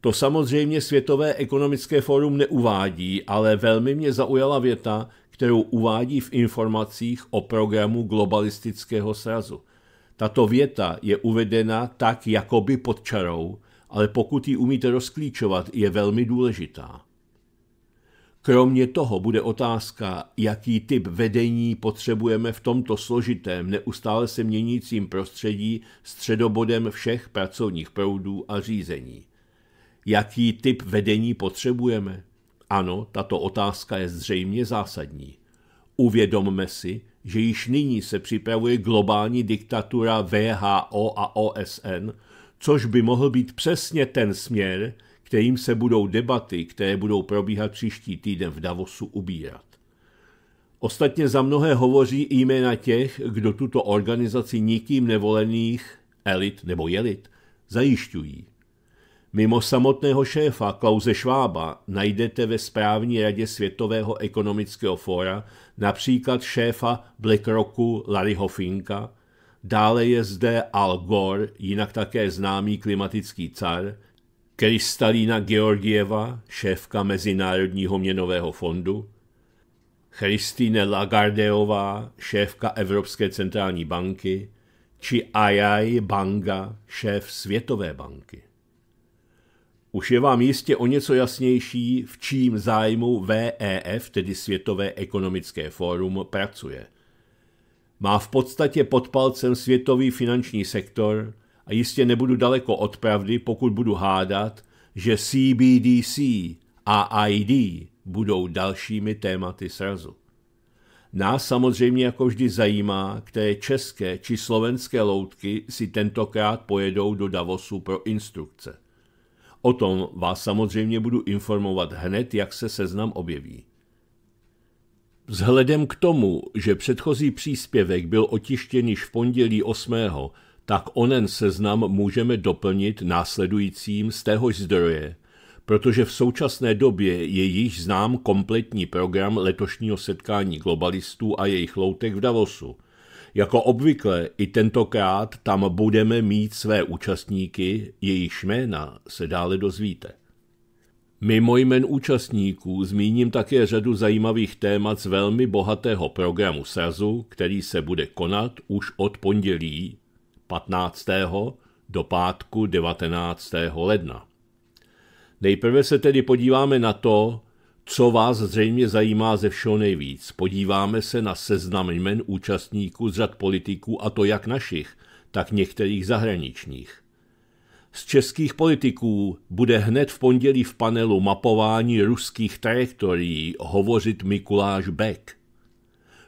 [SPEAKER 1] To samozřejmě Světové ekonomické fórum neuvádí, ale velmi mě zaujala věta, kterou uvádí v informacích o programu globalistického srazu. Tato věta je uvedena tak jakoby pod čarou, ale pokud ji umíte rozklíčovat, je velmi důležitá. Kromě toho bude otázka, jaký typ vedení potřebujeme v tomto složitém, neustále se měnícím prostředí středobodem všech pracovních proudů a řízení. Jaký typ vedení potřebujeme? Ano, tato otázka je zřejmě zásadní. Uvědomme si, že již nyní se připravuje globální diktatura VHO a OSN, což by mohl být přesně ten směr, kterým se budou debaty, které budou probíhat příští týden v Davosu, ubírat. Ostatně za mnohé hovoří i jména těch, kdo tuto organizaci nikým nevolených elit nebo jelit zajišťují. Mimo samotného šéfa Klause Švába najdete ve správní radě Světového ekonomického fóra například šéfa BlackRocku Larryho Finka, dále je zde Al Gore, jinak také známý klimatický car, Kristalina Georgieva, šéfka Mezinárodního měnového fondu, Christine Lagardeová, šéfka Evropské centrální banky, či Ayai Banga, šéf Světové banky. Už je vám jistě o něco jasnější, v čím zájmu VEF, tedy Světové ekonomické fórum, pracuje. Má v podstatě pod palcem světový finanční sektor a jistě nebudu daleko od pravdy, pokud budu hádat, že CBDC a ID budou dalšími tématy srazu. Nás samozřejmě jako vždy zajímá, které české či slovenské loutky si tentokrát pojedou do Davosu pro instrukce. O tom vás samozřejmě budu informovat hned, jak se seznam objeví. Vzhledem k tomu, že předchozí příspěvek byl otištěn již v pondělí 8., tak onen seznam můžeme doplnit následujícím z téhož zdroje, protože v současné době je již znám kompletní program letošního setkání globalistů a jejich loutek v Davosu – jako obvykle i tentokrát tam budeme mít své účastníky, jejich jména se dále dozvíte. Mimo jmen účastníků zmíním také řadu zajímavých témat z velmi bohatého programu srazu, který se bude konat už od pondělí 15. do pátku 19. ledna. Nejprve se tedy podíváme na to, co vás zřejmě zajímá ze všeho nejvíc? Podíváme se na seznam jmen účastníků z řad politiků a to jak našich, tak některých zahraničních. Z českých politiků bude hned v pondělí v panelu mapování ruských trajektorií hovořit Mikuláš Beck.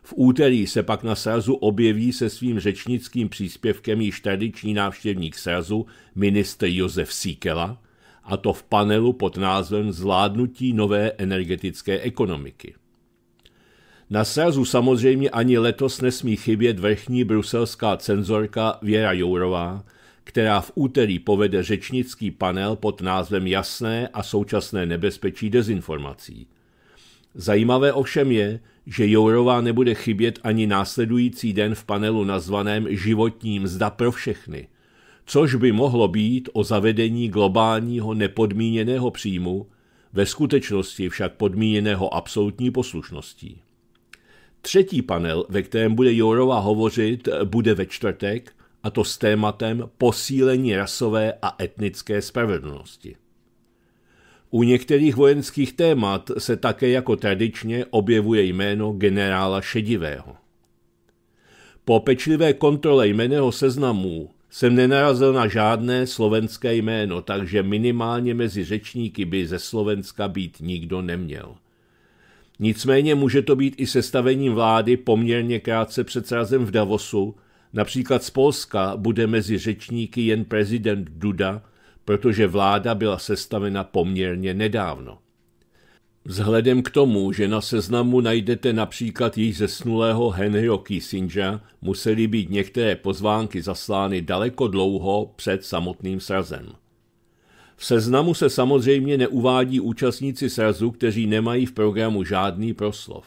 [SPEAKER 1] V úterý se pak na srazu objeví se svým řečnickým příspěvkem již tradiční návštěvník srazu, ministr Josef Síkela, a to v panelu pod názvem Zvládnutí nové energetické ekonomiky. Na srazu samozřejmě ani letos nesmí chybět vrchní bruselská cenzorka Věra Jourová, která v úterý povede řečnický panel pod názvem Jasné a současné nebezpečí dezinformací. Zajímavé ovšem je, že Jourová nebude chybět ani následující den v panelu nazvaném Životní mzda pro všechny – což by mohlo být o zavedení globálního nepodmíněného příjmu, ve skutečnosti však podmíněného absolutní poslušností. Třetí panel, ve kterém bude Jourova hovořit, bude ve čtvrtek, a to s tématem posílení rasové a etnické spravedlnosti. U některých vojenských témat se také jako tradičně objevuje jméno generála Šedivého. Po pečlivé kontrole jmeného seznamu jsem nenarazil na žádné slovenské jméno, takže minimálně mezi řečníky by ze Slovenska být nikdo neměl. Nicméně může to být i sestavením vlády poměrně krátce před srazem v Davosu, například z Polska bude mezi řečníky jen prezident Duda, protože vláda byla sestavena poměrně nedávno. Vzhledem k tomu, že na seznamu najdete například již zesnulého Henryho Kissingera, musely být některé pozvánky zaslány daleko dlouho před samotným srazem. V seznamu se samozřejmě neuvádí účastníci srazu, kteří nemají v programu žádný proslov.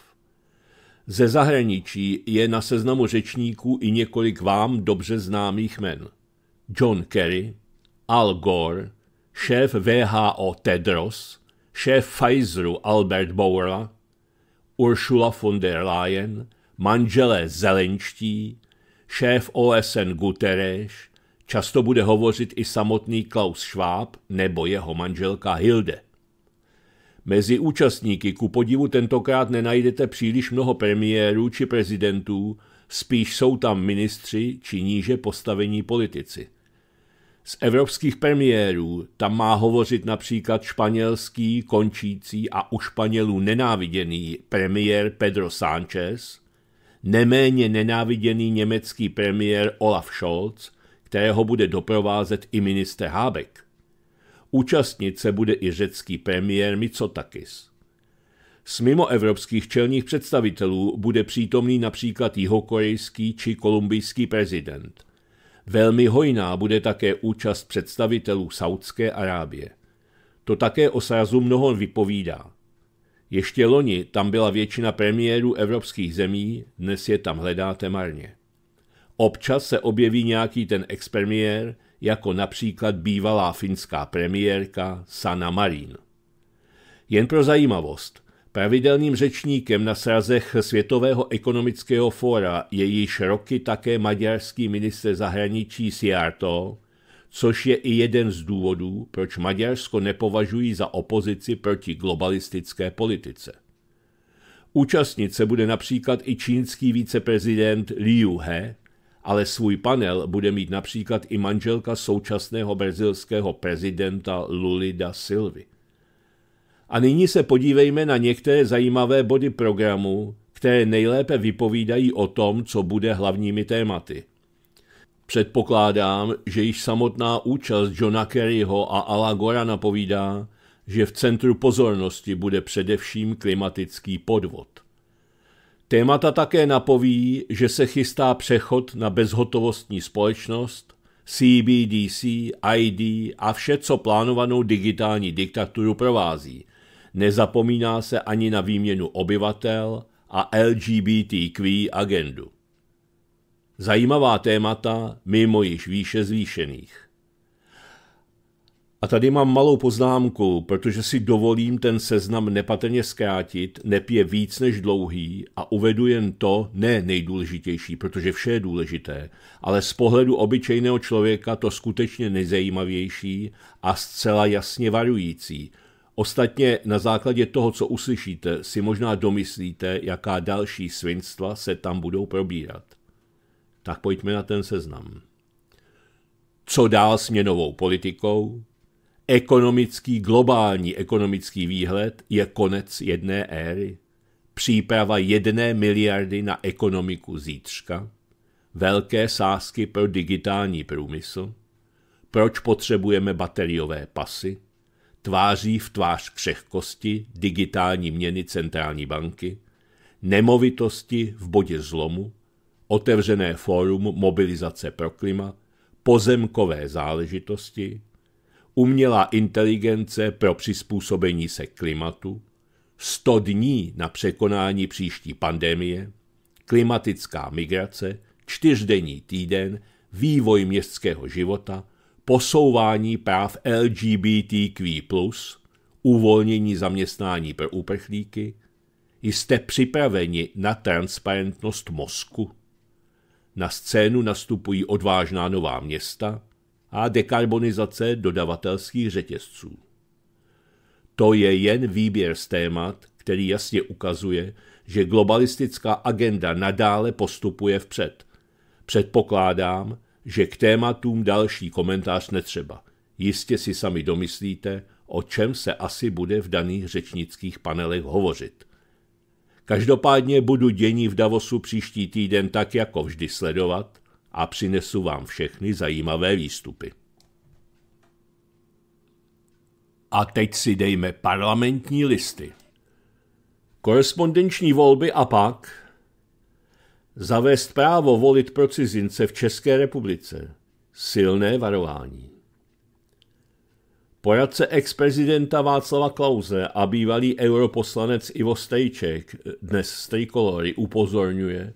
[SPEAKER 1] Ze zahraničí je na seznamu řečníků i několik vám dobře známých men. John Kerry, Al Gore, šéf VHO Tedros – šéf Pfizeru Albert Bowera, Ursula von der Leyen, manželé Zelenčtí, šéf OSN Guterres, často bude hovořit i samotný Klaus Schwab nebo jeho manželka Hilde. Mezi účastníky ku podivu tentokrát nenajdete příliš mnoho premiérů či prezidentů, spíš jsou tam ministři či níže postavení politici – z evropských premiérů tam má hovořit například španělský, končící a u Španělů nenáviděný premiér Pedro Sánchez, neméně nenáviděný německý premiér Olaf Scholz, kterého bude doprovázet i minister Hábek. Účastnit se bude i řecký premiér Mitsotakis. Z evropských čelních představitelů bude přítomný například jihokorejský či kolumbijský prezident – Velmi hojná bude také účast představitelů Saudské Arábie. To také o srazu mnoho vypovídá. Ještě loni tam byla většina premiérů evropských zemí, dnes je tam hledáte marně. Občas se objeví nějaký ten expremiér, jako například bývalá finská premiérka Sana Marin. Jen pro zajímavost, Pravidelným řečníkem na srazech Světového ekonomického fóra je již roky také maďarský minister zahraničí Siarto, což je i jeden z důvodů, proč Maďarsko nepovažují za opozici proti globalistické politice. Účastnit se bude například i čínský viceprezident Liu He, ale svůj panel bude mít například i manželka současného brazilského prezidenta Lulida Silvy. A nyní se podívejme na některé zajímavé body programu, které nejlépe vypovídají o tom, co bude hlavními tématy. Předpokládám, že již samotná účast Johna Kerryho a Ala Gora napovídá, že v centru pozornosti bude především klimatický podvod. Témata také napoví, že se chystá přechod na bezhotovostní společnost, CBDC, ID a vše, co plánovanou digitální diktaturu provází, nezapomíná se ani na výměnu obyvatel a LGBTQ agendu. Zajímavá témata mimo již výše zvýšených. A tady mám malou poznámku, protože si dovolím ten seznam nepatrně zkrátit, nepije víc než dlouhý a uvedu jen to, ne nejdůležitější, protože vše je důležité, ale z pohledu obyčejného člověka to skutečně nejzajímavější a zcela jasně varující, Ostatně na základě toho, co uslyšíte, si možná domyslíte, jaká další svinstva se tam budou probírat. Tak pojďme na ten seznam. Co dál s měnovou politikou? Ekonomický, globální ekonomický výhled je konec jedné éry. Příprava jedné miliardy na ekonomiku zítřka. Velké sázky pro digitální průmysl. Proč potřebujeme bateriové pasy? tváří v tvář křehkosti digitální měny centrální banky, nemovitosti v bodě zlomu, otevřené fórum mobilizace pro klima, pozemkové záležitosti, umělá inteligence pro přizpůsobení se klimatu, 100 dní na překonání příští pandemie, klimatická migrace, čtyřdenní týden, vývoj městského života, posouvání práv LGBTQ+, uvolnění zaměstnání pro uprchlíky? Jste připraveni na transparentnost mozku? Na scénu nastupují odvážná nová města a dekarbonizace dodavatelských řetězců. To je jen výběr z témat, který jasně ukazuje, že globalistická agenda nadále postupuje vpřed. Předpokládám, že k tématům další komentář netřeba. Jistě si sami domyslíte, o čem se asi bude v daných řečnických panelech hovořit. Každopádně budu dění v Davosu příští týden tak jako vždy sledovat a přinesu vám všechny zajímavé výstupy. A teď si dejme parlamentní listy. Korespondenční volby a pak, Zavést právo volit pro cizince v České republice. Silné varování. Poradce ex-prezidenta Václava Klauze a bývalý europoslanec Ivo Stejček eh, dnes z Trikolory, upozorňuje,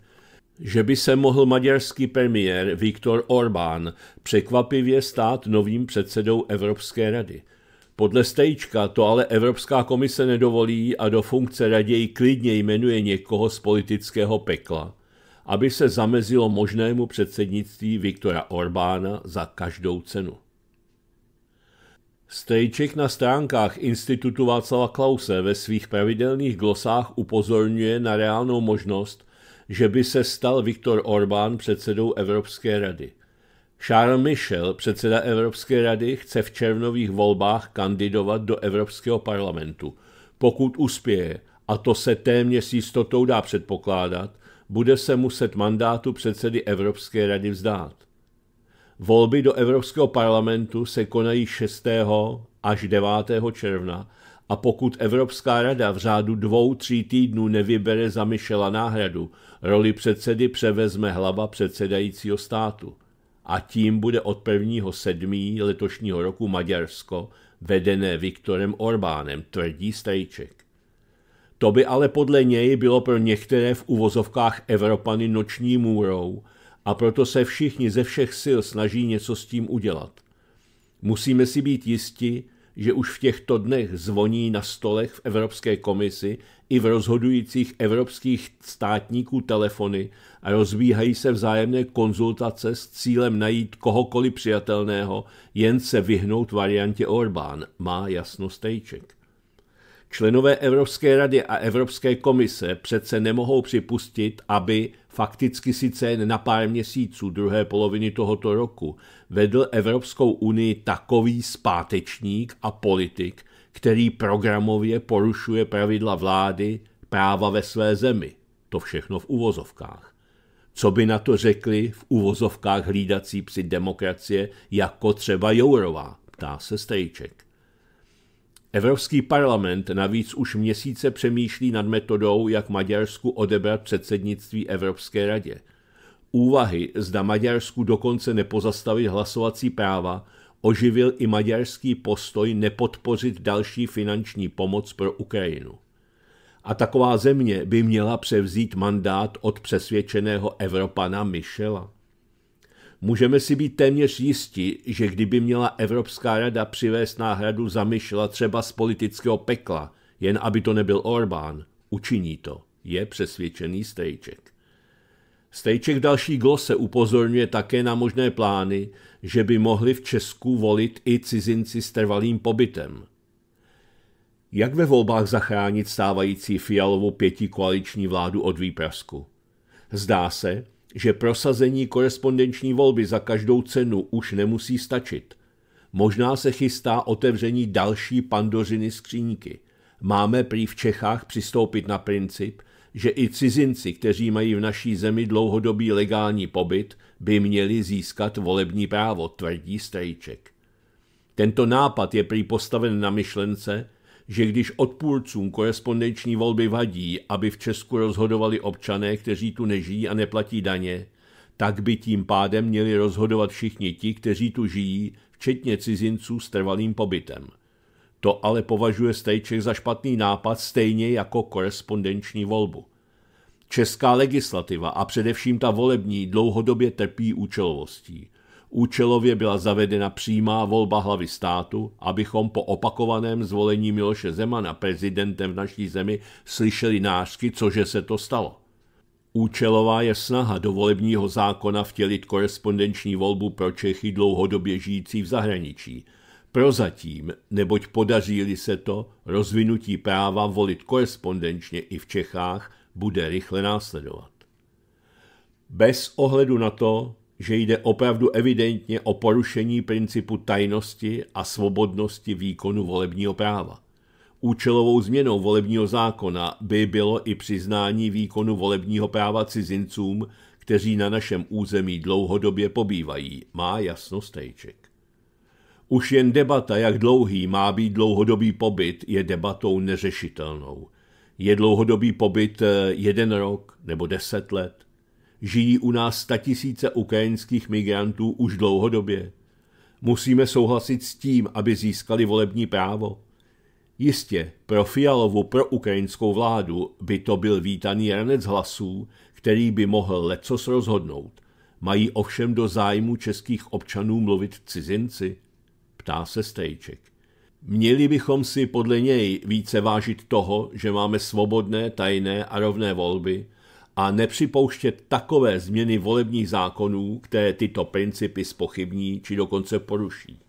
[SPEAKER 1] že by se mohl maďarský premiér Viktor Orbán překvapivě stát novým předsedou Evropské rady. Podle Stejčka to ale Evropská komise nedovolí a do funkce raději klidně jmenuje někoho z politického pekla – aby se zamezilo možnému předsednictví Viktora Orbána za každou cenu. Strejček na stránkách Institutu Václava Klause ve svých pravidelných glosách upozorňuje na reálnou možnost, že by se stal Viktor Orbán předsedou Evropské rady. Charles Michel, předseda Evropské rady, chce v červnových volbách kandidovat do Evropského parlamentu. Pokud uspěje, a to se téměř jistotou dá předpokládat, bude se muset mandátu předsedy Evropské rady vzdát. Volby do Evropského parlamentu se konají 6. až 9. června a pokud Evropská rada v řádu dvou, tří týdnů nevybere za Michela náhradu, roli předsedy převezme hlava předsedajícího státu. A tím bude od 1. 7. letošního roku Maďarsko, vedené Viktorem Orbánem, tvrdí Strejček. To by ale podle něj bylo pro některé v uvozovkách Evropany noční můrou a proto se všichni ze všech sil snaží něco s tím udělat. Musíme si být jisti, že už v těchto dnech zvoní na stolech v Evropské komisi i v rozhodujících evropských státníků telefony a rozbíhají se vzájemné konzultace s cílem najít kohokoliv přijatelného, jen se vyhnout variantě Orbán, má jasno Stejček. Členové Evropské rady a Evropské komise přece nemohou připustit, aby fakticky sice jen na pár měsíců druhé poloviny tohoto roku vedl Evropskou unii takový zpátečník a politik, který programově porušuje pravidla vlády, práva ve své zemi. To všechno v uvozovkách. Co by na to řekli v uvozovkách hlídací psi demokracie jako třeba Jourová, ptá se Strejček. Evropský parlament navíc už měsíce přemýšlí nad metodou, jak Maďarsku odebrat předsednictví Evropské radě. Úvahy, zda Maďarsku dokonce nepozastavit hlasovací práva, oživil i maďarský postoj nepodpořit další finanční pomoc pro Ukrajinu. A taková země by měla převzít mandát od přesvědčeného Evropana Michela. Můžeme si být téměř jisti, že kdyby měla Evropská rada přivést náhradu za myšla třeba z politického pekla, jen aby to nebyl Orbán, učiní to, je přesvědčený Stejček. Stejček další glose upozorňuje také na možné plány, že by mohli v Česku volit i cizinci s trvalým pobytem. Jak ve volbách zachránit stávající fialovou pětikoaliční vládu od výprasku? Zdá se, že prosazení korespondenční volby za každou cenu už nemusí stačit. Možná se chystá otevření další pandořiny skříňky. Máme prý v Čechách přistoupit na princip, že i cizinci, kteří mají v naší zemi dlouhodobý legální pobyt, by měli získat volební právo, tvrdí Strejček. Tento nápad je prý postaven na myšlence, že když odpůrcům korespondenční volby vadí, aby v Česku rozhodovali občané, kteří tu nežijí a neplatí daně, tak by tím pádem měli rozhodovat všichni ti, kteří tu žijí, včetně cizinců s trvalým pobytem. To ale považuje Stejček za špatný nápad stejně jako korespondenční volbu. Česká legislativa a především ta volební dlouhodobě trpí účelovostí. Účelově byla zavedena přímá volba hlavy státu, abychom po opakovaném zvolení Miloše Zemana prezidentem v naší zemi slyšeli nářky, cože se to stalo. Účelová je snaha do volebního zákona vtělit korespondenční volbu pro Čechy dlouhodobě žijící v zahraničí. Prozatím, neboť podaří se to, rozvinutí práva volit korespondenčně i v Čechách bude rychle následovat. Bez ohledu na to, že jde opravdu evidentně o porušení principu tajnosti a svobodnosti výkonu volebního práva. Účelovou změnou volebního zákona by bylo i přiznání výkonu volebního práva cizincům, kteří na našem území dlouhodobě pobývají, má jasno Stejček. Už jen debata, jak dlouhý má být dlouhodobý pobyt, je debatou neřešitelnou. Je dlouhodobý pobyt eh, jeden rok nebo deset let? Žijí u nás tisíce ukrajinských migrantů už dlouhodobě. Musíme souhlasit s tím, aby získali volební právo. Jistě, pro Fialovu pro ukrajinskou vládu by to byl vítaný ranec hlasů, který by mohl lecos rozhodnout. Mají ovšem do zájmu českých občanů mluvit cizinci? Ptá se Strejček. Měli bychom si podle něj více vážit toho, že máme svobodné, tajné a rovné volby, a nepřipouštět takové změny volebních zákonů, které tyto principy spochybní či dokonce poruší.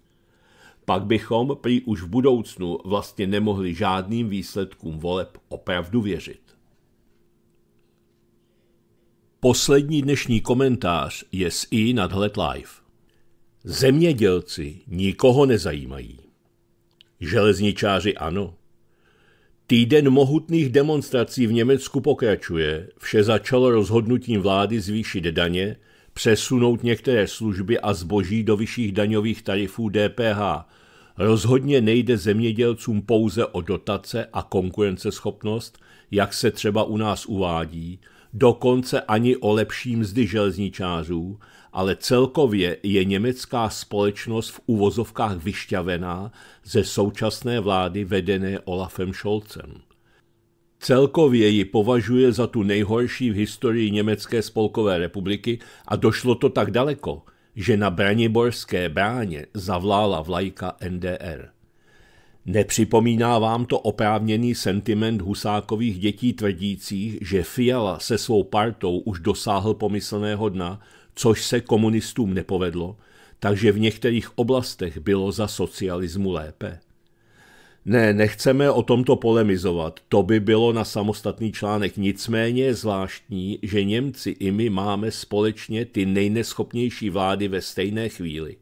[SPEAKER 1] Pak bychom prý už v budoucnu vlastně nemohli žádným výsledkům voleb opravdu věřit. Poslední dnešní komentář je z i nadhled live. Zemědělci nikoho nezajímají. Železničáři ano, Týden mohutných demonstrací v Německu pokračuje. Vše začalo rozhodnutím vlády zvýšit daně, přesunout některé služby a zboží do vyšších daňových tarifů DPH. Rozhodně nejde zemědělcům pouze o dotace a konkurenceschopnost, jak se třeba u nás uvádí, dokonce ani o lepší mzdy železničářů, ale celkově je německá společnost v uvozovkách vyšťavená ze současné vlády vedené Olafem Scholzem. Celkově ji považuje za tu nejhorší v historii Německé spolkové republiky a došlo to tak daleko, že na Braniborské bráně zavlála vlajka NDR. Nepřipomíná vám to oprávněný sentiment husákových dětí tvrdících, že Fiala se svou partou už dosáhl pomyslného dna, což se komunistům nepovedlo, takže v některých oblastech bylo za socialismu lépe. Ne, nechceme o tomto polemizovat, to by bylo na samostatný článek. Nicméně je zvláštní, že Němci i my máme společně ty nejneschopnější vlády ve stejné chvíli.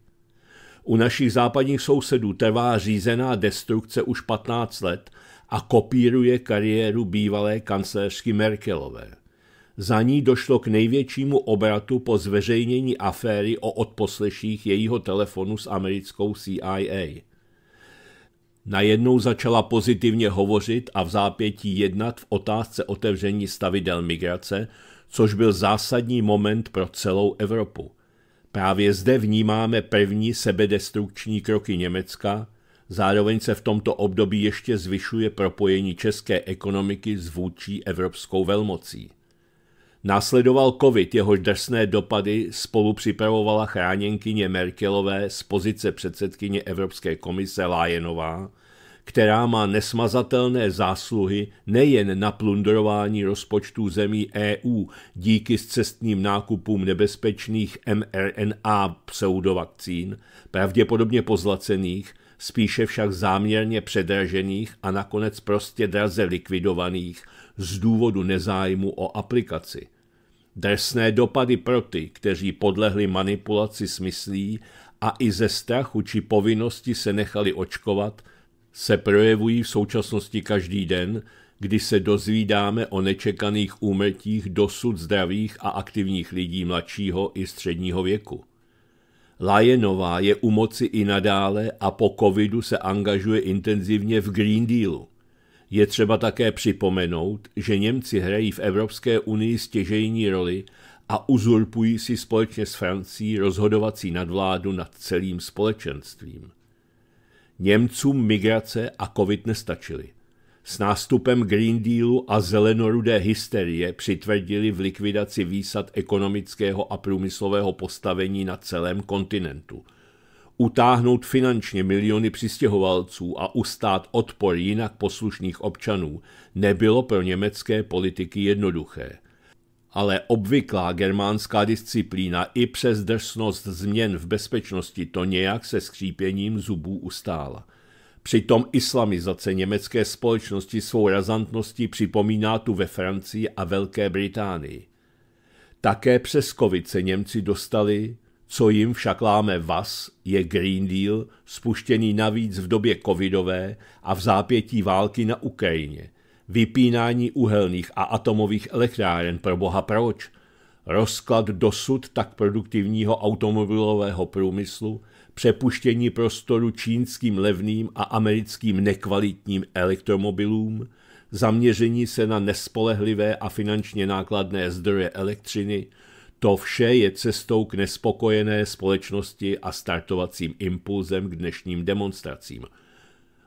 [SPEAKER 1] U našich západních sousedů trvá řízená destrukce už 15 let a kopíruje kariéru bývalé kancelářky Merkelové. Za ní došlo k největšímu obratu po zveřejnění aféry o odposleších jejího telefonu s americkou CIA. Najednou začala pozitivně hovořit a v zápětí jednat v otázce otevření stavidel migrace, což byl zásadní moment pro celou Evropu. Právě zde vnímáme první sebedestrukční kroky Německa, zároveň se v tomto období ještě zvyšuje propojení české ekonomiky s vůči evropskou velmocí. Následoval covid, jehož drsné dopady spolu připravovala chráněnkyně Merkelové z pozice předsedkyně Evropské komise Lájenová, která má nesmazatelné zásluhy nejen na plundrování rozpočtů zemí EU díky cestním nákupům nebezpečných mRNA pseudovakcín, pravděpodobně pozlacených, spíše však záměrně předražených a nakonec prostě draze likvidovaných z důvodu nezájmu o aplikaci drsné dopady pro ty, kteří podlehli manipulaci smyslí a i ze strachu či povinnosti se nechali očkovat, se projevují v současnosti každý den, kdy se dozvídáme o nečekaných úmrtích dosud zdravých a aktivních lidí mladšího i středního věku. Lajenová je u moci i nadále a po covidu se angažuje intenzivně v Green Dealu. Je třeba také připomenout, že Němci hrají v Evropské unii stěžejní roli a uzurpují si společně s Francií rozhodovací nadvládu nad celým společenstvím. Němcům migrace a covid nestačily. S nástupem Green Dealu a zelenorudé hysterie přitvrdili v likvidaci výsad ekonomického a průmyslového postavení na celém kontinentu – utáhnout finančně miliony přistěhovalců a ustát odpor jinak poslušných občanů nebylo pro německé politiky jednoduché. Ale obvyklá germánská disciplína i přes drsnost změn v bezpečnosti to nějak se skřípěním zubů ustála. Přitom islamizace německé společnosti svou razantností připomíná tu ve Francii a Velké Británii. Také přes COVID se Němci dostali co jim však láme vás je Green Deal, spuštěný navíc v době covidové a v zápětí války na Ukrajině. Vypínání uhelných a atomových elektráren pro boha proč? Rozklad dosud tak produktivního automobilového průmyslu, přepuštění prostoru čínským levným a americkým nekvalitním elektromobilům, zaměření se na nespolehlivé a finančně nákladné zdroje elektřiny, to vše je cestou k nespokojené společnosti a startovacím impulzem k dnešním demonstracím.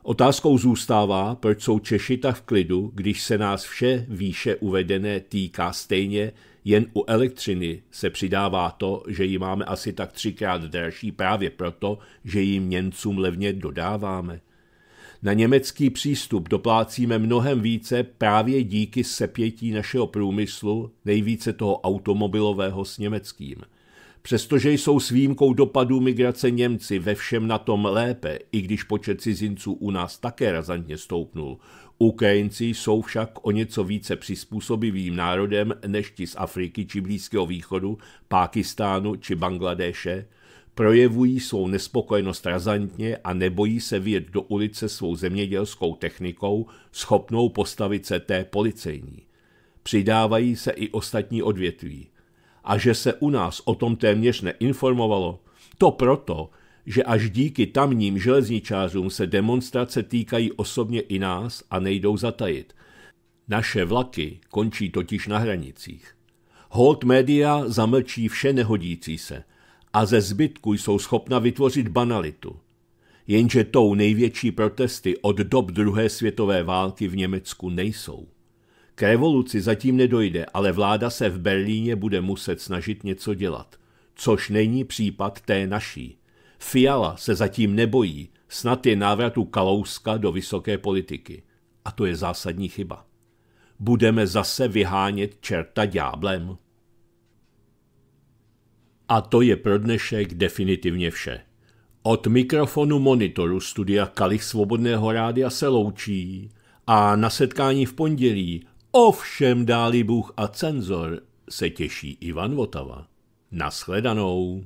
[SPEAKER 1] Otázkou zůstává, proč jsou Češi tak v klidu, když se nás vše výše uvedené týká stejně, jen u elektřiny se přidává to, že ji máme asi tak třikrát dražší právě proto, že jim Němcům levně dodáváme. Na německý přístup doplácíme mnohem více právě díky sepětí našeho průmyslu, nejvíce toho automobilového s německým. Přestože jsou s výjimkou dopadů migrace Němci ve všem na tom lépe, i když počet cizinců u nás také razantně stoupnul, Ukrajinci jsou však o něco více přizpůsobivým národem než ti z Afriky či Blízkého východu, Pákistánu či Bangladéše, projevují svou nespokojenost razantně a nebojí se vyjet do ulice svou zemědělskou technikou, schopnou postavit se té policejní. Přidávají se i ostatní odvětví. A že se u nás o tom téměř neinformovalo, to proto, že až díky tamním železničářům se demonstrace týkají osobně i nás a nejdou zatajit. Naše vlaky končí totiž na hranicích. Hold média zamlčí vše nehodící se – a ze zbytku jsou schopna vytvořit banalitu. Jenže tou největší protesty od dob druhé světové války v Německu nejsou. K revoluci zatím nedojde, ale vláda se v Berlíně bude muset snažit něco dělat, což není případ té naší. Fiala se zatím nebojí, snad je návratu Kalouska do vysoké politiky. A to je zásadní chyba. Budeme zase vyhánět čerta dňáblem. A to je pro dnešek definitivně vše. Od mikrofonu monitoru studia Kalich Svobodného rádia se loučí a na setkání v pondělí ovšem dáli Bůh a cenzor se těší Ivan Votava. Naschledanou.